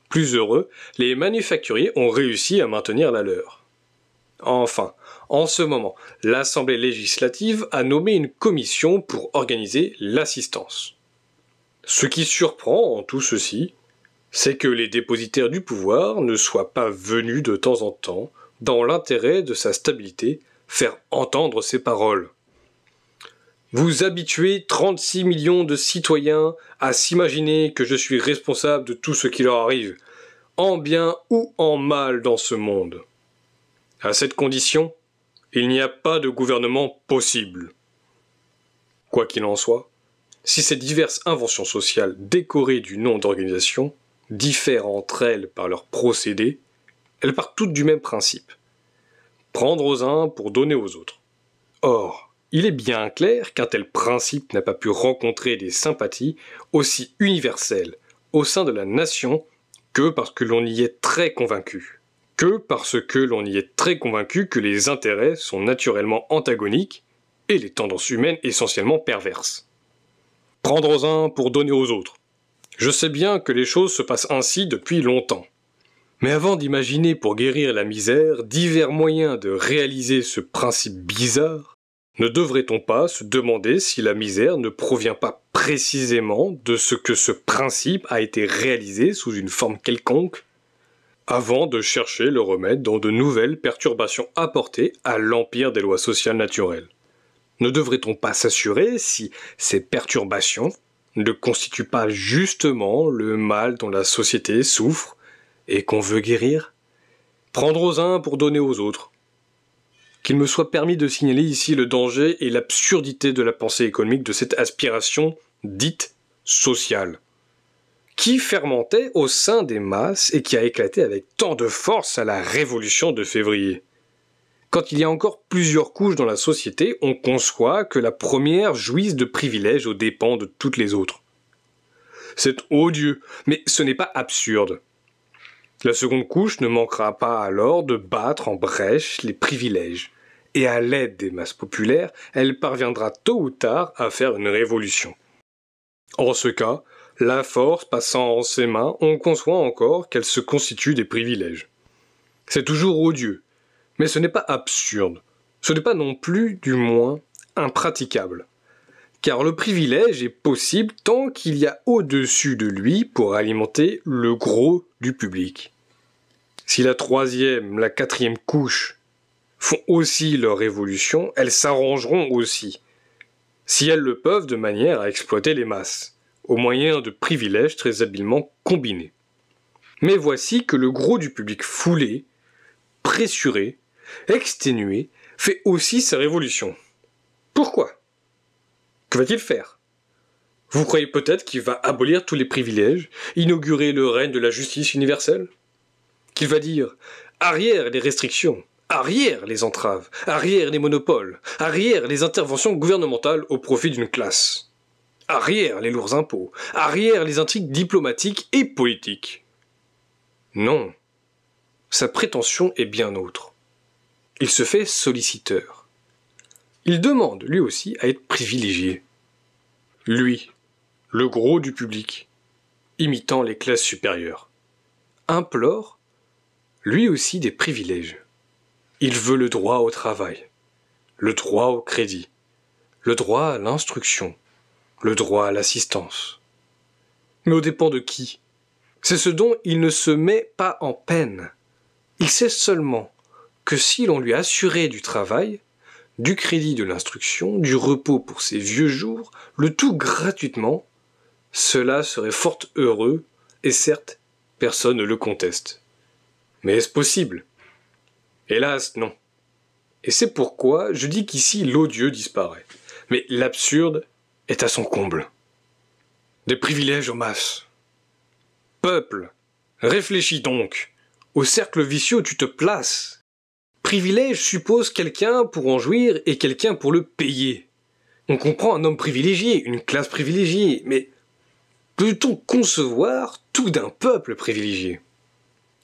[SPEAKER 1] Plus heureux, les manufacturiers ont réussi à maintenir la leur. Enfin, en ce moment, l'Assemblée législative a nommé une commission pour organiser l'assistance. Ce qui surprend en tout ceci, c'est que les dépositaires du pouvoir ne soient pas venus de temps en temps, dans l'intérêt de sa stabilité, faire entendre ses paroles. Vous habituez 36 millions de citoyens à s'imaginer que je suis responsable de tout ce qui leur arrive, en bien ou en mal dans ce monde. À cette condition, il n'y a pas de gouvernement possible. Quoi qu'il en soit, si ces diverses inventions sociales décorées du nom d'organisation diffèrent entre elles par leurs procédés, elles partent toutes du même principe. Prendre aux uns pour donner aux autres. Or, il est bien clair qu'un tel principe n'a pas pu rencontrer des sympathies aussi universelles au sein de la nation que parce que l'on y est très convaincu que parce que l'on y est très convaincu que les intérêts sont naturellement antagoniques et les tendances humaines essentiellement perverses. Prendre aux uns pour donner aux autres. Je sais bien que les choses se passent ainsi depuis longtemps. Mais avant d'imaginer pour guérir la misère divers moyens de réaliser ce principe bizarre, ne devrait-on pas se demander si la misère ne provient pas précisément de ce que ce principe a été réalisé sous une forme quelconque avant de chercher le remède dans de nouvelles perturbations apportées à l'empire des lois sociales naturelles. Ne devrait-on pas s'assurer si ces perturbations ne constituent pas justement le mal dont la société souffre et qu'on veut guérir Prendre aux uns pour donner aux autres. Qu'il me soit permis de signaler ici le danger et l'absurdité de la pensée économique de cette aspiration dite sociale qui fermentait au sein des masses et qui a éclaté avec tant de force à la révolution de février. Quand il y a encore plusieurs couches dans la société, on conçoit que la première jouisse de privilèges aux dépens de toutes les autres. C'est odieux, mais ce n'est pas absurde. La seconde couche ne manquera pas alors de battre en brèche les privilèges, et à l'aide des masses populaires, elle parviendra tôt ou tard à faire une révolution. En ce cas, la force passant en ses mains, on conçoit encore qu'elle se constitue des privilèges. C'est toujours odieux, mais ce n'est pas absurde, ce n'est pas non plus, du moins, impraticable. Car le privilège est possible tant qu'il y a au-dessus de lui pour alimenter le gros du public. Si la troisième, la quatrième couche font aussi leur évolution, elles s'arrangeront aussi, si elles le peuvent de manière à exploiter les masses au moyen de privilèges très habilement combinés. Mais voici que le gros du public foulé, pressuré, exténué, fait aussi sa révolution. Pourquoi Que va-t-il faire Vous croyez peut-être qu'il va abolir tous les privilèges, inaugurer le règne de la justice universelle Qu'il va dire arrière les restrictions, arrière les entraves, arrière les monopoles, arrière les interventions gouvernementales au profit d'une classe Arrière les lourds impôts, arrière les intrigues diplomatiques et politiques. Non, sa prétention est bien autre. Il se fait solliciteur. Il demande, lui aussi, à être privilégié. Lui, le gros du public, imitant les classes supérieures, implore, lui aussi, des privilèges. Il veut le droit au travail, le droit au crédit, le droit à l'instruction, le droit à l'assistance. Mais au dépend de qui C'est ce dont il ne se met pas en peine. Il sait seulement que si l'on lui assurait du travail, du crédit de l'instruction, du repos pour ses vieux jours, le tout gratuitement, cela serait fort heureux, et certes, personne ne le conteste. Mais est-ce possible Hélas, non. Et c'est pourquoi je dis qu'ici l'odieux disparaît. Mais l'absurde est à son comble. Des privilèges aux masses. Peuple, réfléchis donc. Au cercle vicieux, tu te places. Privilège suppose quelqu'un pour en jouir et quelqu'un pour le payer. On comprend un homme privilégié, une classe privilégiée, mais peut-on concevoir tout d'un peuple privilégié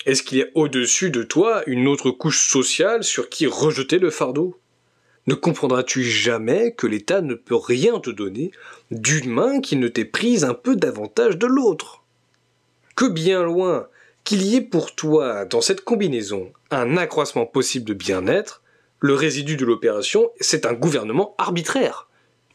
[SPEAKER 1] Est-ce qu'il y a au-dessus de toi une autre couche sociale sur qui rejeter le fardeau ne comprendras-tu jamais que l'État ne peut rien te donner d'une main qui ne t'ait prise un peu davantage de l'autre Que bien loin qu'il y ait pour toi, dans cette combinaison, un accroissement possible de bien-être, le résidu de l'opération, c'est un gouvernement arbitraire,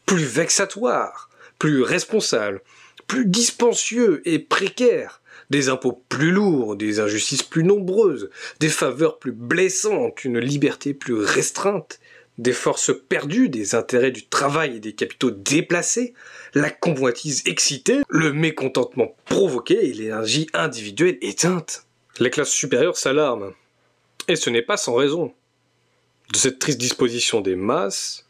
[SPEAKER 1] plus vexatoire, plus responsable, plus dispensieux et précaire, des impôts plus lourds, des injustices plus nombreuses, des faveurs plus blessantes, une liberté plus restreinte, des forces perdues, des intérêts du travail et des capitaux déplacés, la convoitise excitée, le mécontentement provoqué et l'énergie individuelle éteinte. Les classes supérieures s'alarment, et ce n'est pas sans raison. De cette triste disposition des masses,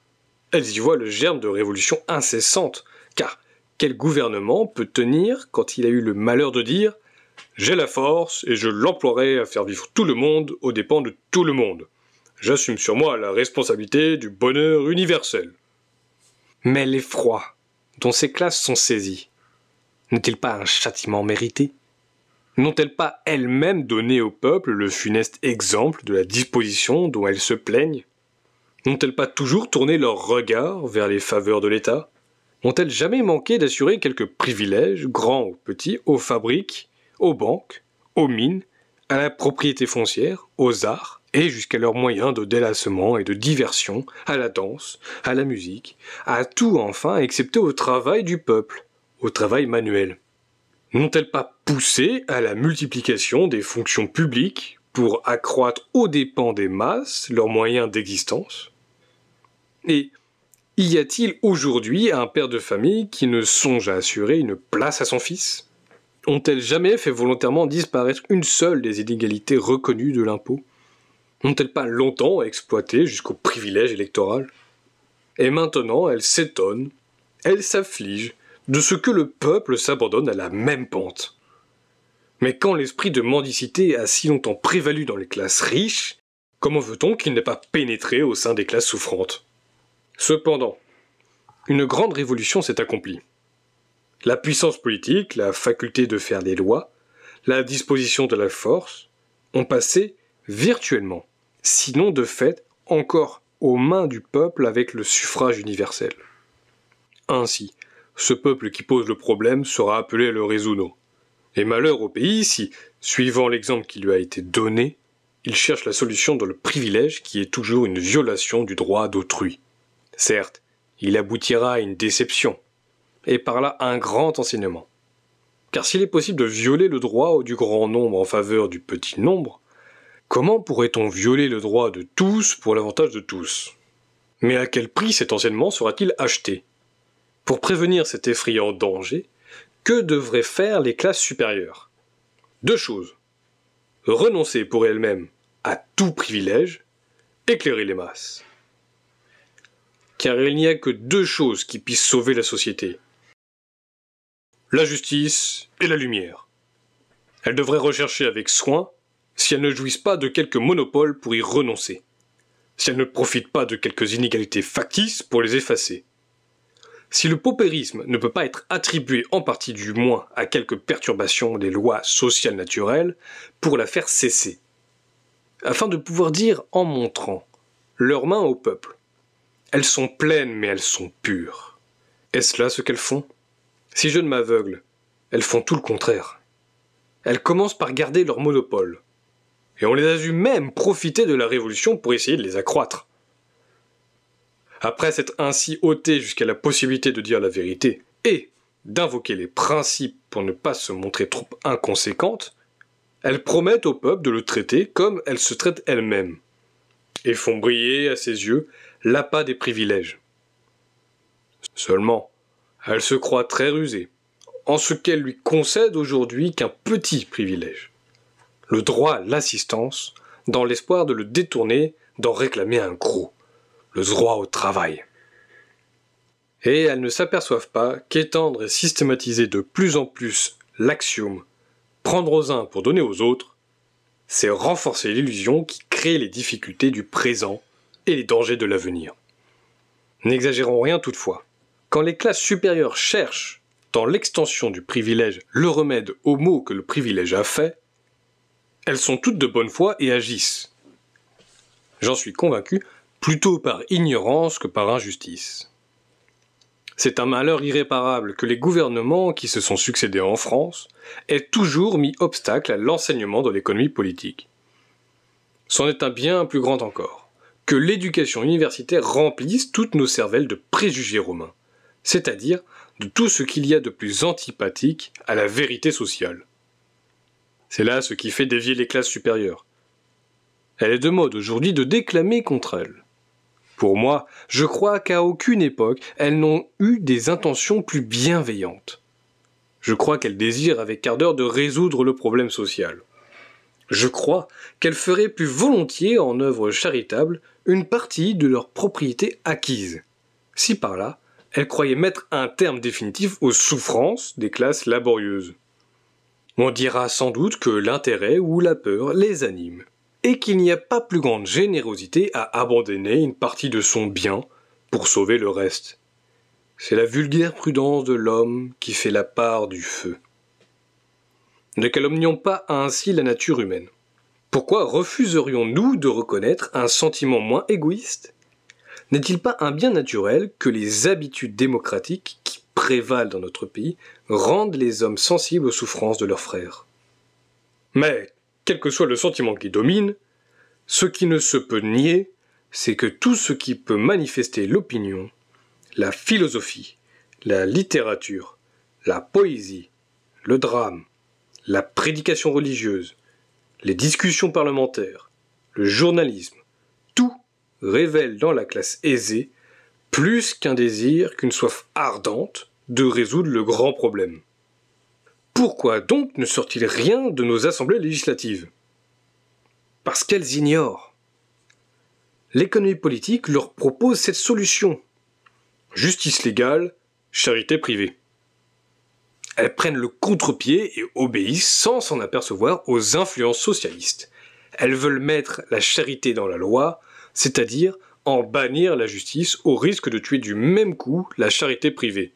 [SPEAKER 1] elles y voient le germe de révolutions incessantes, car quel gouvernement peut tenir quand il a eu le malheur de dire j'ai la force et je l'emploierai à faire vivre tout le monde aux dépens de tout le monde. J'assume sur moi la responsabilité du bonheur universel. Mais l'effroi dont ces classes sont saisies, n'est-il pas un châtiment mérité N'ont-elles pas elles-mêmes donné au peuple le funeste exemple de la disposition dont elles se plaignent N'ont-elles pas toujours tourné leur regard vers les faveurs de l'État N'ont-elles jamais manqué d'assurer quelques privilèges, grands ou petits, aux fabriques, aux banques, aux mines, à la propriété foncière, aux arts, et jusqu'à leurs moyens de délassement et de diversion, à la danse, à la musique, à tout enfin, excepté au travail du peuple, au travail manuel. N'ont-elles pas poussé à la multiplication des fonctions publiques pour accroître aux dépens des masses leurs moyens d'existence Et y a-t-il aujourd'hui un père de famille qui ne songe à assurer une place à son fils Ont-elles jamais fait volontairement disparaître une seule des inégalités reconnues de l'impôt n'ont-elles pas longtemps exploité jusqu'au privilège électoral Et maintenant, elles s'étonnent, elles s'affligent de ce que le peuple s'abandonne à la même pente. Mais quand l'esprit de mendicité a si longtemps prévalu dans les classes riches, comment veut-on qu'il n'ait pas pénétré au sein des classes souffrantes Cependant, une grande révolution s'est accomplie. La puissance politique, la faculté de faire des lois, la disposition de la force ont passé virtuellement sinon de fait encore aux mains du peuple avec le suffrage universel. Ainsi, ce peuple qui pose le problème sera appelé à le résoudre. Et malheur au pays si, suivant l'exemple qui lui a été donné, il cherche la solution dans le privilège qui est toujours une violation du droit d'autrui. Certes, il aboutira à une déception, et par là un grand enseignement. Car s'il est possible de violer le droit du grand nombre en faveur du petit nombre, Comment pourrait-on violer le droit de tous pour l'avantage de tous Mais à quel prix cet enseignement sera-t-il acheté Pour prévenir cet effrayant danger, que devraient faire les classes supérieures Deux choses. Renoncer pour elles-mêmes à tout privilège, éclairer les masses. Car il n'y a que deux choses qui puissent sauver la société. La justice et la lumière. Elles devraient rechercher avec soin si elles ne jouissent pas de quelques monopoles pour y renoncer, si elles ne profitent pas de quelques inégalités factices pour les effacer. Si le paupérisme ne peut pas être attribué en partie du moins à quelques perturbations des lois sociales naturelles, pour la faire cesser, afin de pouvoir dire en montrant leurs mains au peuple. Elles sont pleines mais elles sont pures. Est-ce là ce qu'elles font Si je ne m'aveugle, elles font tout le contraire. Elles commencent par garder leur monopole, et on les a dû même profiter de la Révolution pour essayer de les accroître. Après s'être ainsi ôté jusqu'à la possibilité de dire la vérité et d'invoquer les principes pour ne pas se montrer trop inconséquente, elles promettent au peuple de le traiter comme elles se traitent elles-mêmes, et font briller à ses yeux l'appât des privilèges. Seulement, elle se croit très rusée, en ce qu'elle lui concède aujourd'hui qu'un petit privilège le droit à l'assistance, dans l'espoir de le détourner d'en réclamer un gros, le droit au travail. Et elles ne s'aperçoivent pas qu'étendre et systématiser de plus en plus l'axiome prendre aux uns pour donner aux autres, c'est renforcer l'illusion qui crée les difficultés du présent et les dangers de l'avenir. N'exagérons rien toutefois. Quand les classes supérieures cherchent, dans l'extension du privilège, le remède au maux que le privilège a fait, elles sont toutes de bonne foi et agissent. J'en suis convaincu, plutôt par ignorance que par injustice. C'est un malheur irréparable que les gouvernements qui se sont succédés en France aient toujours mis obstacle à l'enseignement de l'économie politique. C'en est un bien plus grand encore, que l'éducation universitaire remplisse toutes nos cervelles de préjugés romains, c'est-à-dire de tout ce qu'il y a de plus antipathique à la vérité sociale. C'est là ce qui fait dévier les classes supérieures. Elle est de mode aujourd'hui de déclamer contre elles. Pour moi, je crois qu'à aucune époque, elles n'ont eu des intentions plus bienveillantes. Je crois qu'elles désirent avec ardeur de résoudre le problème social. Je crois qu'elles feraient plus volontiers en œuvre charitable une partie de leurs propriétés acquises, si par là, elles croyaient mettre un terme définitif aux souffrances des classes laborieuses. On dira sans doute que l'intérêt ou la peur les anime, et qu'il n'y a pas plus grande générosité à abandonner une partie de son bien pour sauver le reste. C'est la vulgaire prudence de l'homme qui fait la part du feu. Ne calomnions pas ainsi la nature humaine. Pourquoi refuserions-nous de reconnaître un sentiment moins égoïste N'est-il pas un bien naturel que les habitudes démocratiques prévalent dans notre pays rendent les hommes sensibles aux souffrances de leurs frères. Mais, quel que soit le sentiment qui domine, ce qui ne se peut nier, c'est que tout ce qui peut manifester l'opinion, la philosophie, la littérature, la poésie, le drame, la prédication religieuse, les discussions parlementaires, le journalisme, tout révèle dans la classe aisée plus qu'un désir, qu'une soif ardente de résoudre le grand problème. Pourquoi donc ne sort-il rien de nos assemblées législatives Parce qu'elles ignorent. L'économie politique leur propose cette solution. Justice légale, charité privée. Elles prennent le contre-pied et obéissent sans s'en apercevoir aux influences socialistes. Elles veulent mettre la charité dans la loi, c'est-à-dire en bannir la justice au risque de tuer du même coup la charité privée,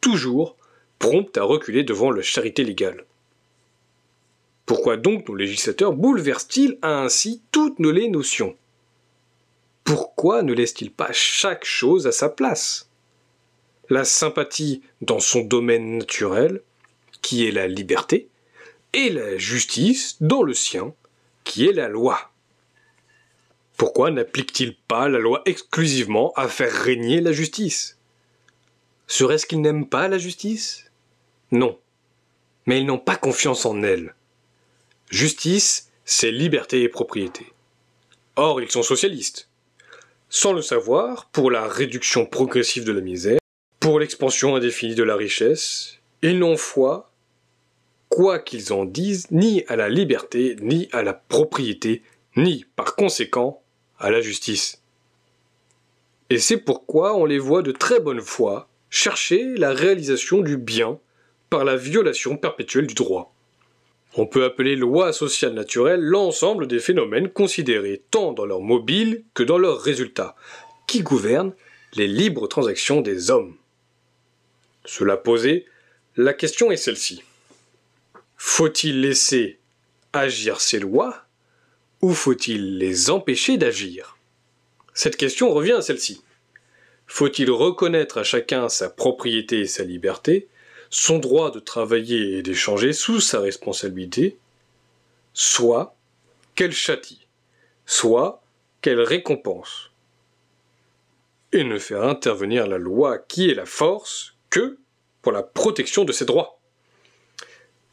[SPEAKER 1] toujours prompte à reculer devant la charité légale. Pourquoi donc nos législateurs bouleversent-ils ainsi toutes nos les notions Pourquoi ne laissent-ils pas chaque chose à sa place La sympathie dans son domaine naturel, qui est la liberté, et la justice dans le sien, qui est la loi. Pourquoi n'applique-t-il pas la loi exclusivement à faire régner la justice Serait-ce qu'ils n'aiment pas la justice Non. Mais ils n'ont pas confiance en elle. Justice, c'est liberté et propriété. Or, ils sont socialistes. Sans le savoir, pour la réduction progressive de la misère, pour l'expansion indéfinie de la richesse, ils n'ont foi, quoi qu'ils en disent, ni à la liberté, ni à la propriété, ni, par conséquent, à la justice. Et c'est pourquoi on les voit de très bonne foi chercher la réalisation du bien par la violation perpétuelle du droit. On peut appeler loi sociale naturelle l'ensemble des phénomènes considérés tant dans leur mobile que dans leur résultat, qui gouvernent les libres transactions des hommes. Cela posé, la question est celle-ci. Faut-il laisser agir ces lois ou faut-il les empêcher d'agir Cette question revient à celle-ci. Faut-il reconnaître à chacun sa propriété et sa liberté, son droit de travailler et d'échanger sous sa responsabilité, soit qu'elle châtie, soit qu'elle récompense, et ne faire intervenir la loi qui est la force que pour la protection de ses droits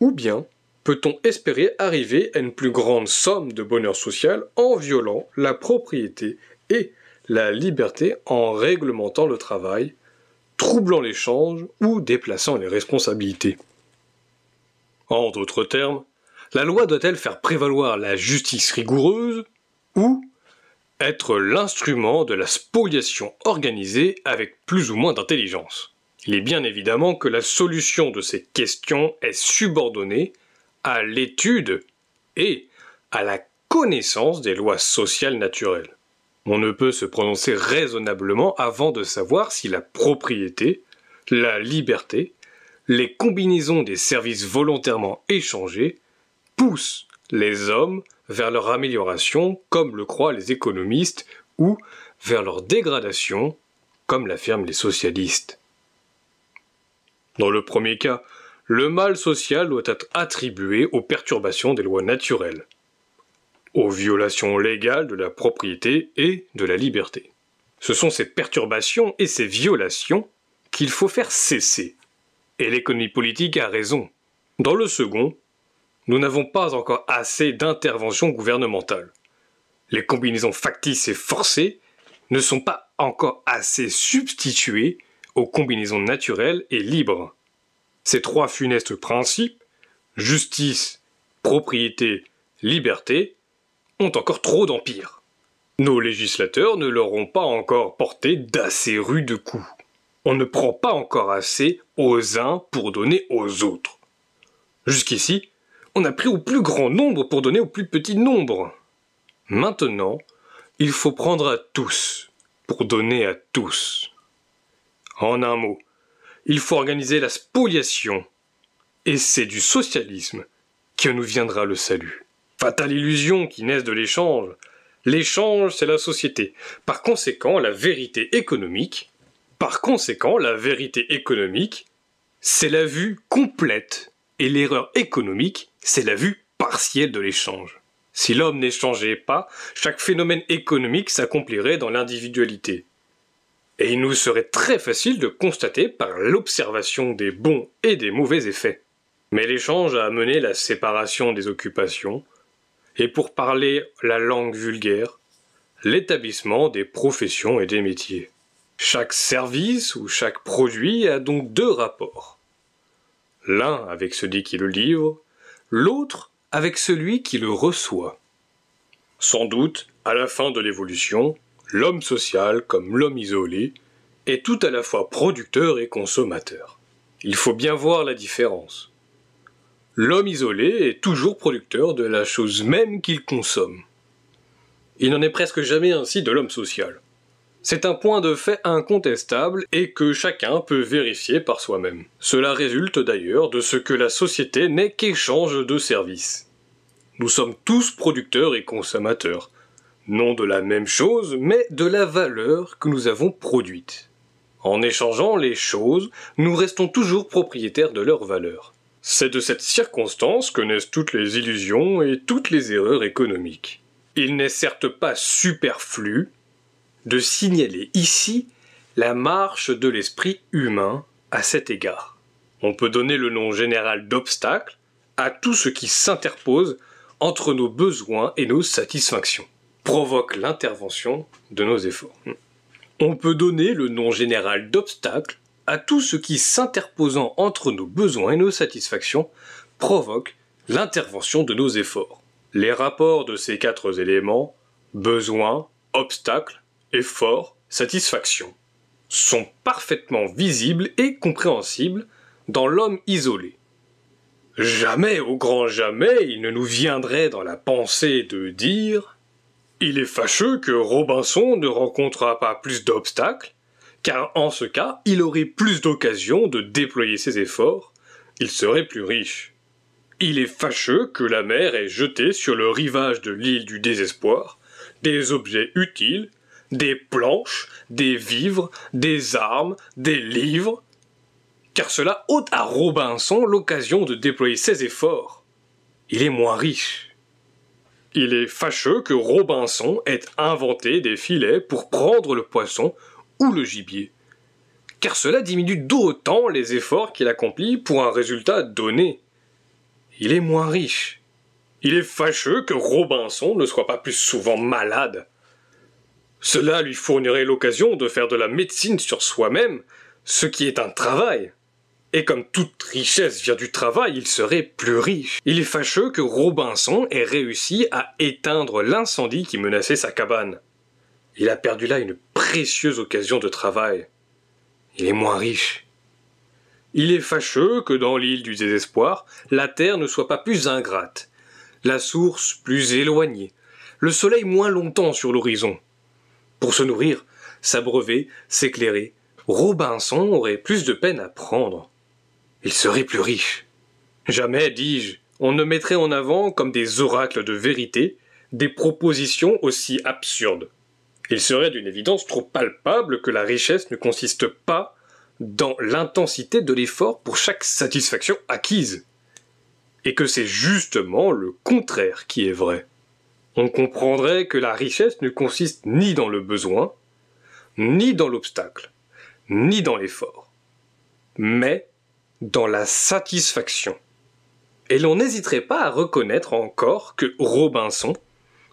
[SPEAKER 1] Ou bien peut-on espérer arriver à une plus grande somme de bonheur social en violant la propriété et la liberté en réglementant le travail, troublant l'échange ou déplaçant les responsabilités En d'autres termes, la loi doit-elle faire prévaloir la justice rigoureuse ou être l'instrument de la spoliation organisée avec plus ou moins d'intelligence. Il est bien évidemment que la solution de ces questions est subordonnée à l'étude et à la connaissance des lois sociales naturelles. On ne peut se prononcer raisonnablement avant de savoir si la propriété, la liberté, les combinaisons des services volontairement échangés poussent les hommes vers leur amélioration, comme le croient les économistes, ou vers leur dégradation, comme l'affirment les socialistes. Dans le premier cas, le mal social doit être attribué aux perturbations des lois naturelles, aux violations légales de la propriété et de la liberté. Ce sont ces perturbations et ces violations qu'il faut faire cesser. Et l'économie politique a raison. Dans le second, nous n'avons pas encore assez d'interventions gouvernementales. Les combinaisons factices et forcées ne sont pas encore assez substituées aux combinaisons naturelles et libres. Ces trois funestes principes, justice, propriété, liberté, ont encore trop d'empire. Nos législateurs ne leur ont pas encore porté d'assez rudes coups. On ne prend pas encore assez aux uns pour donner aux autres. Jusqu'ici, on a pris au plus grand nombre pour donner au plus petit nombre. Maintenant, il faut prendre à tous pour donner à tous. En un mot, il faut organiser la spoliation. Et c'est du socialisme que nous viendra le salut. Fatale illusion qui naît de l'échange. L'échange, c'est la société. Par conséquent, la vérité économique, par conséquent, la vérité économique, c'est la vue complète. Et l'erreur économique, c'est la vue partielle de l'échange. Si l'homme n'échangeait pas, chaque phénomène économique s'accomplirait dans l'individualité et il nous serait très facile de constater par l'observation des bons et des mauvais effets. Mais l'échange a amené la séparation des occupations, et pour parler la langue vulgaire, l'établissement des professions et des métiers. Chaque service ou chaque produit a donc deux rapports. L'un avec celui qui le livre, l'autre avec celui qui le reçoit. Sans doute, à la fin de l'évolution, l'homme social comme l'homme isolé est tout à la fois producteur et consommateur. Il faut bien voir la différence. L'homme isolé est toujours producteur de la chose même qu'il consomme. Il n'en est presque jamais ainsi de l'homme social. C'est un point de fait incontestable et que chacun peut vérifier par soi-même. Cela résulte d'ailleurs de ce que la société n'est qu'échange de services. Nous sommes tous producteurs et consommateurs non de la même chose, mais de la valeur que nous avons produite. En échangeant les choses, nous restons toujours propriétaires de leur valeur. C'est de cette circonstance que naissent toutes les illusions et toutes les erreurs économiques. Il n'est certes pas superflu de signaler ici la marche de l'esprit humain à cet égard. On peut donner le nom général d'obstacle à tout ce qui s'interpose entre nos besoins et nos satisfactions provoque l'intervention de nos efforts. On peut donner le nom général d'obstacle à tout ce qui, s'interposant entre nos besoins et nos satisfactions, provoque l'intervention de nos efforts. Les rapports de ces quatre éléments, besoin, obstacle, effort, satisfaction, sont parfaitement visibles et compréhensibles dans l'homme isolé. Jamais, au grand jamais, il ne nous viendrait dans la pensée de dire il est fâcheux que Robinson ne rencontre pas plus d'obstacles, car en ce cas, il aurait plus d'occasions de déployer ses efforts, il serait plus riche. Il est fâcheux que la mer ait jeté sur le rivage de l'île du désespoir des objets utiles, des planches, des vivres, des armes, des livres, car cela ôte à Robinson l'occasion de déployer ses efforts. Il est moins riche. Il est fâcheux que Robinson ait inventé des filets pour prendre le poisson ou le gibier, car cela diminue d'autant les efforts qu'il accomplit pour un résultat donné. Il est moins riche. Il est fâcheux que Robinson ne soit pas plus souvent malade. Cela lui fournirait l'occasion de faire de la médecine sur soi-même, ce qui est un travail. Et comme toute richesse vient du travail, il serait plus riche. Il est fâcheux que Robinson ait réussi à éteindre l'incendie qui menaçait sa cabane. Il a perdu là une précieuse occasion de travail. Il est moins riche. Il est fâcheux que dans l'île du désespoir, la terre ne soit pas plus ingrate, la source plus éloignée, le soleil moins longtemps sur l'horizon. Pour se nourrir, s'abreuver, s'éclairer, Robinson aurait plus de peine à prendre. Il serait plus riche. Jamais, dis-je, on ne mettrait en avant comme des oracles de vérité des propositions aussi absurdes. Il serait d'une évidence trop palpable que la richesse ne consiste pas dans l'intensité de l'effort pour chaque satisfaction acquise, et que c'est justement le contraire qui est vrai. On comprendrait que la richesse ne consiste ni dans le besoin, ni dans l'obstacle, ni dans l'effort, mais dans la satisfaction. Et l'on n'hésiterait pas à reconnaître encore que Robinson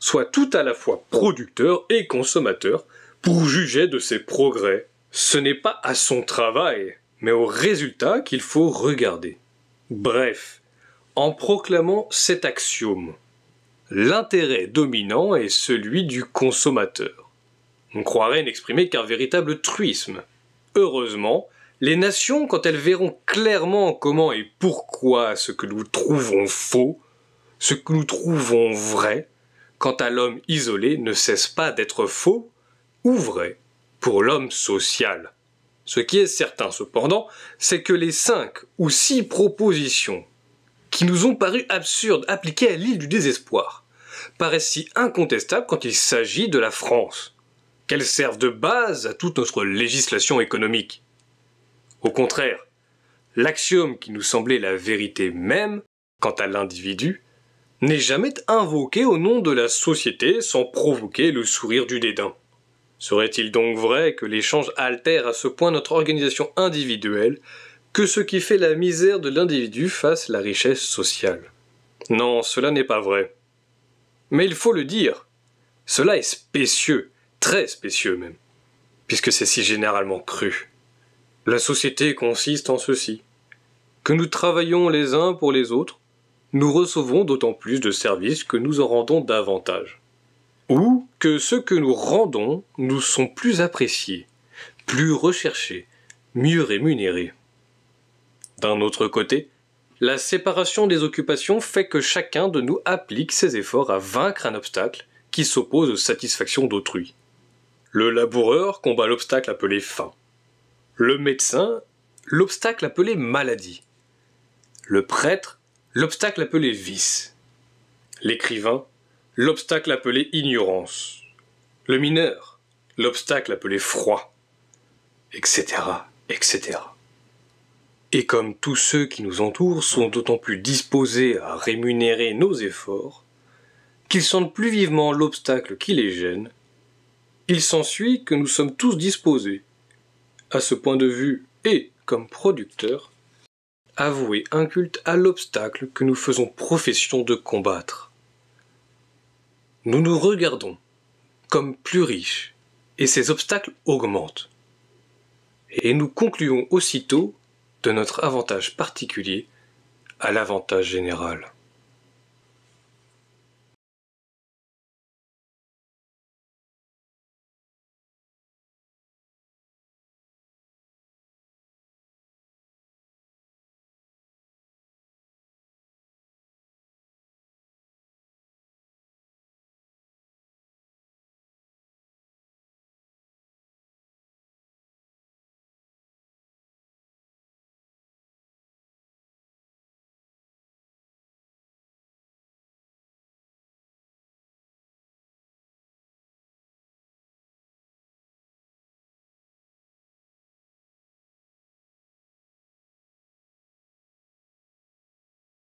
[SPEAKER 1] soit tout à la fois producteur et consommateur pour juger de ses progrès. Ce n'est pas à son travail, mais au résultat qu'il faut regarder. Bref, en proclamant cet axiome, l'intérêt dominant est celui du consommateur. On croirait n'exprimer qu'un véritable truisme. Heureusement, les nations, quand elles verront clairement comment et pourquoi ce que nous trouvons faux, ce que nous trouvons vrai, quant à l'homme isolé, ne cesse pas d'être faux ou vrai pour l'homme social. Ce qui est certain cependant, c'est que les cinq ou six propositions qui nous ont paru absurdes appliquées à l'île du désespoir paraissent si incontestables quand il s'agit de la France, qu'elles servent de base à toute notre législation économique. Au contraire, l'axiome qui nous semblait la vérité même quant à l'individu n'est jamais invoqué au nom de la société sans provoquer le sourire du dédain. Serait-il donc vrai que l'échange altère à ce point notre organisation individuelle que ce qui fait la misère de l'individu fasse la richesse sociale Non, cela n'est pas vrai. Mais il faut le dire, cela est spécieux, très spécieux même, puisque c'est si généralement cru. La société consiste en ceci que nous travaillons les uns pour les autres, nous recevons d'autant plus de services que nous en rendons davantage. Ou que ceux que nous rendons nous sont plus appréciés, plus recherchés, mieux rémunérés. D'un autre côté, la séparation des occupations fait que chacun de nous applique ses efforts à vaincre un obstacle qui s'oppose aux satisfactions d'autrui. Le laboureur combat l'obstacle appelé faim le médecin, l'obstacle appelé maladie, le prêtre, l'obstacle appelé vice, l'écrivain, l'obstacle appelé ignorance, le mineur, l'obstacle appelé froid, etc., etc. Et comme tous ceux qui nous entourent sont d'autant plus disposés à rémunérer nos efforts, qu'ils sentent plus vivement l'obstacle qui les gêne, il s'ensuit que nous sommes tous disposés, à ce point de vue et comme producteur, avouer un culte à l'obstacle que nous faisons profession de combattre. Nous nous regardons comme plus riches, et ces obstacles augmentent. Et nous concluons aussitôt de notre avantage particulier à l'avantage général.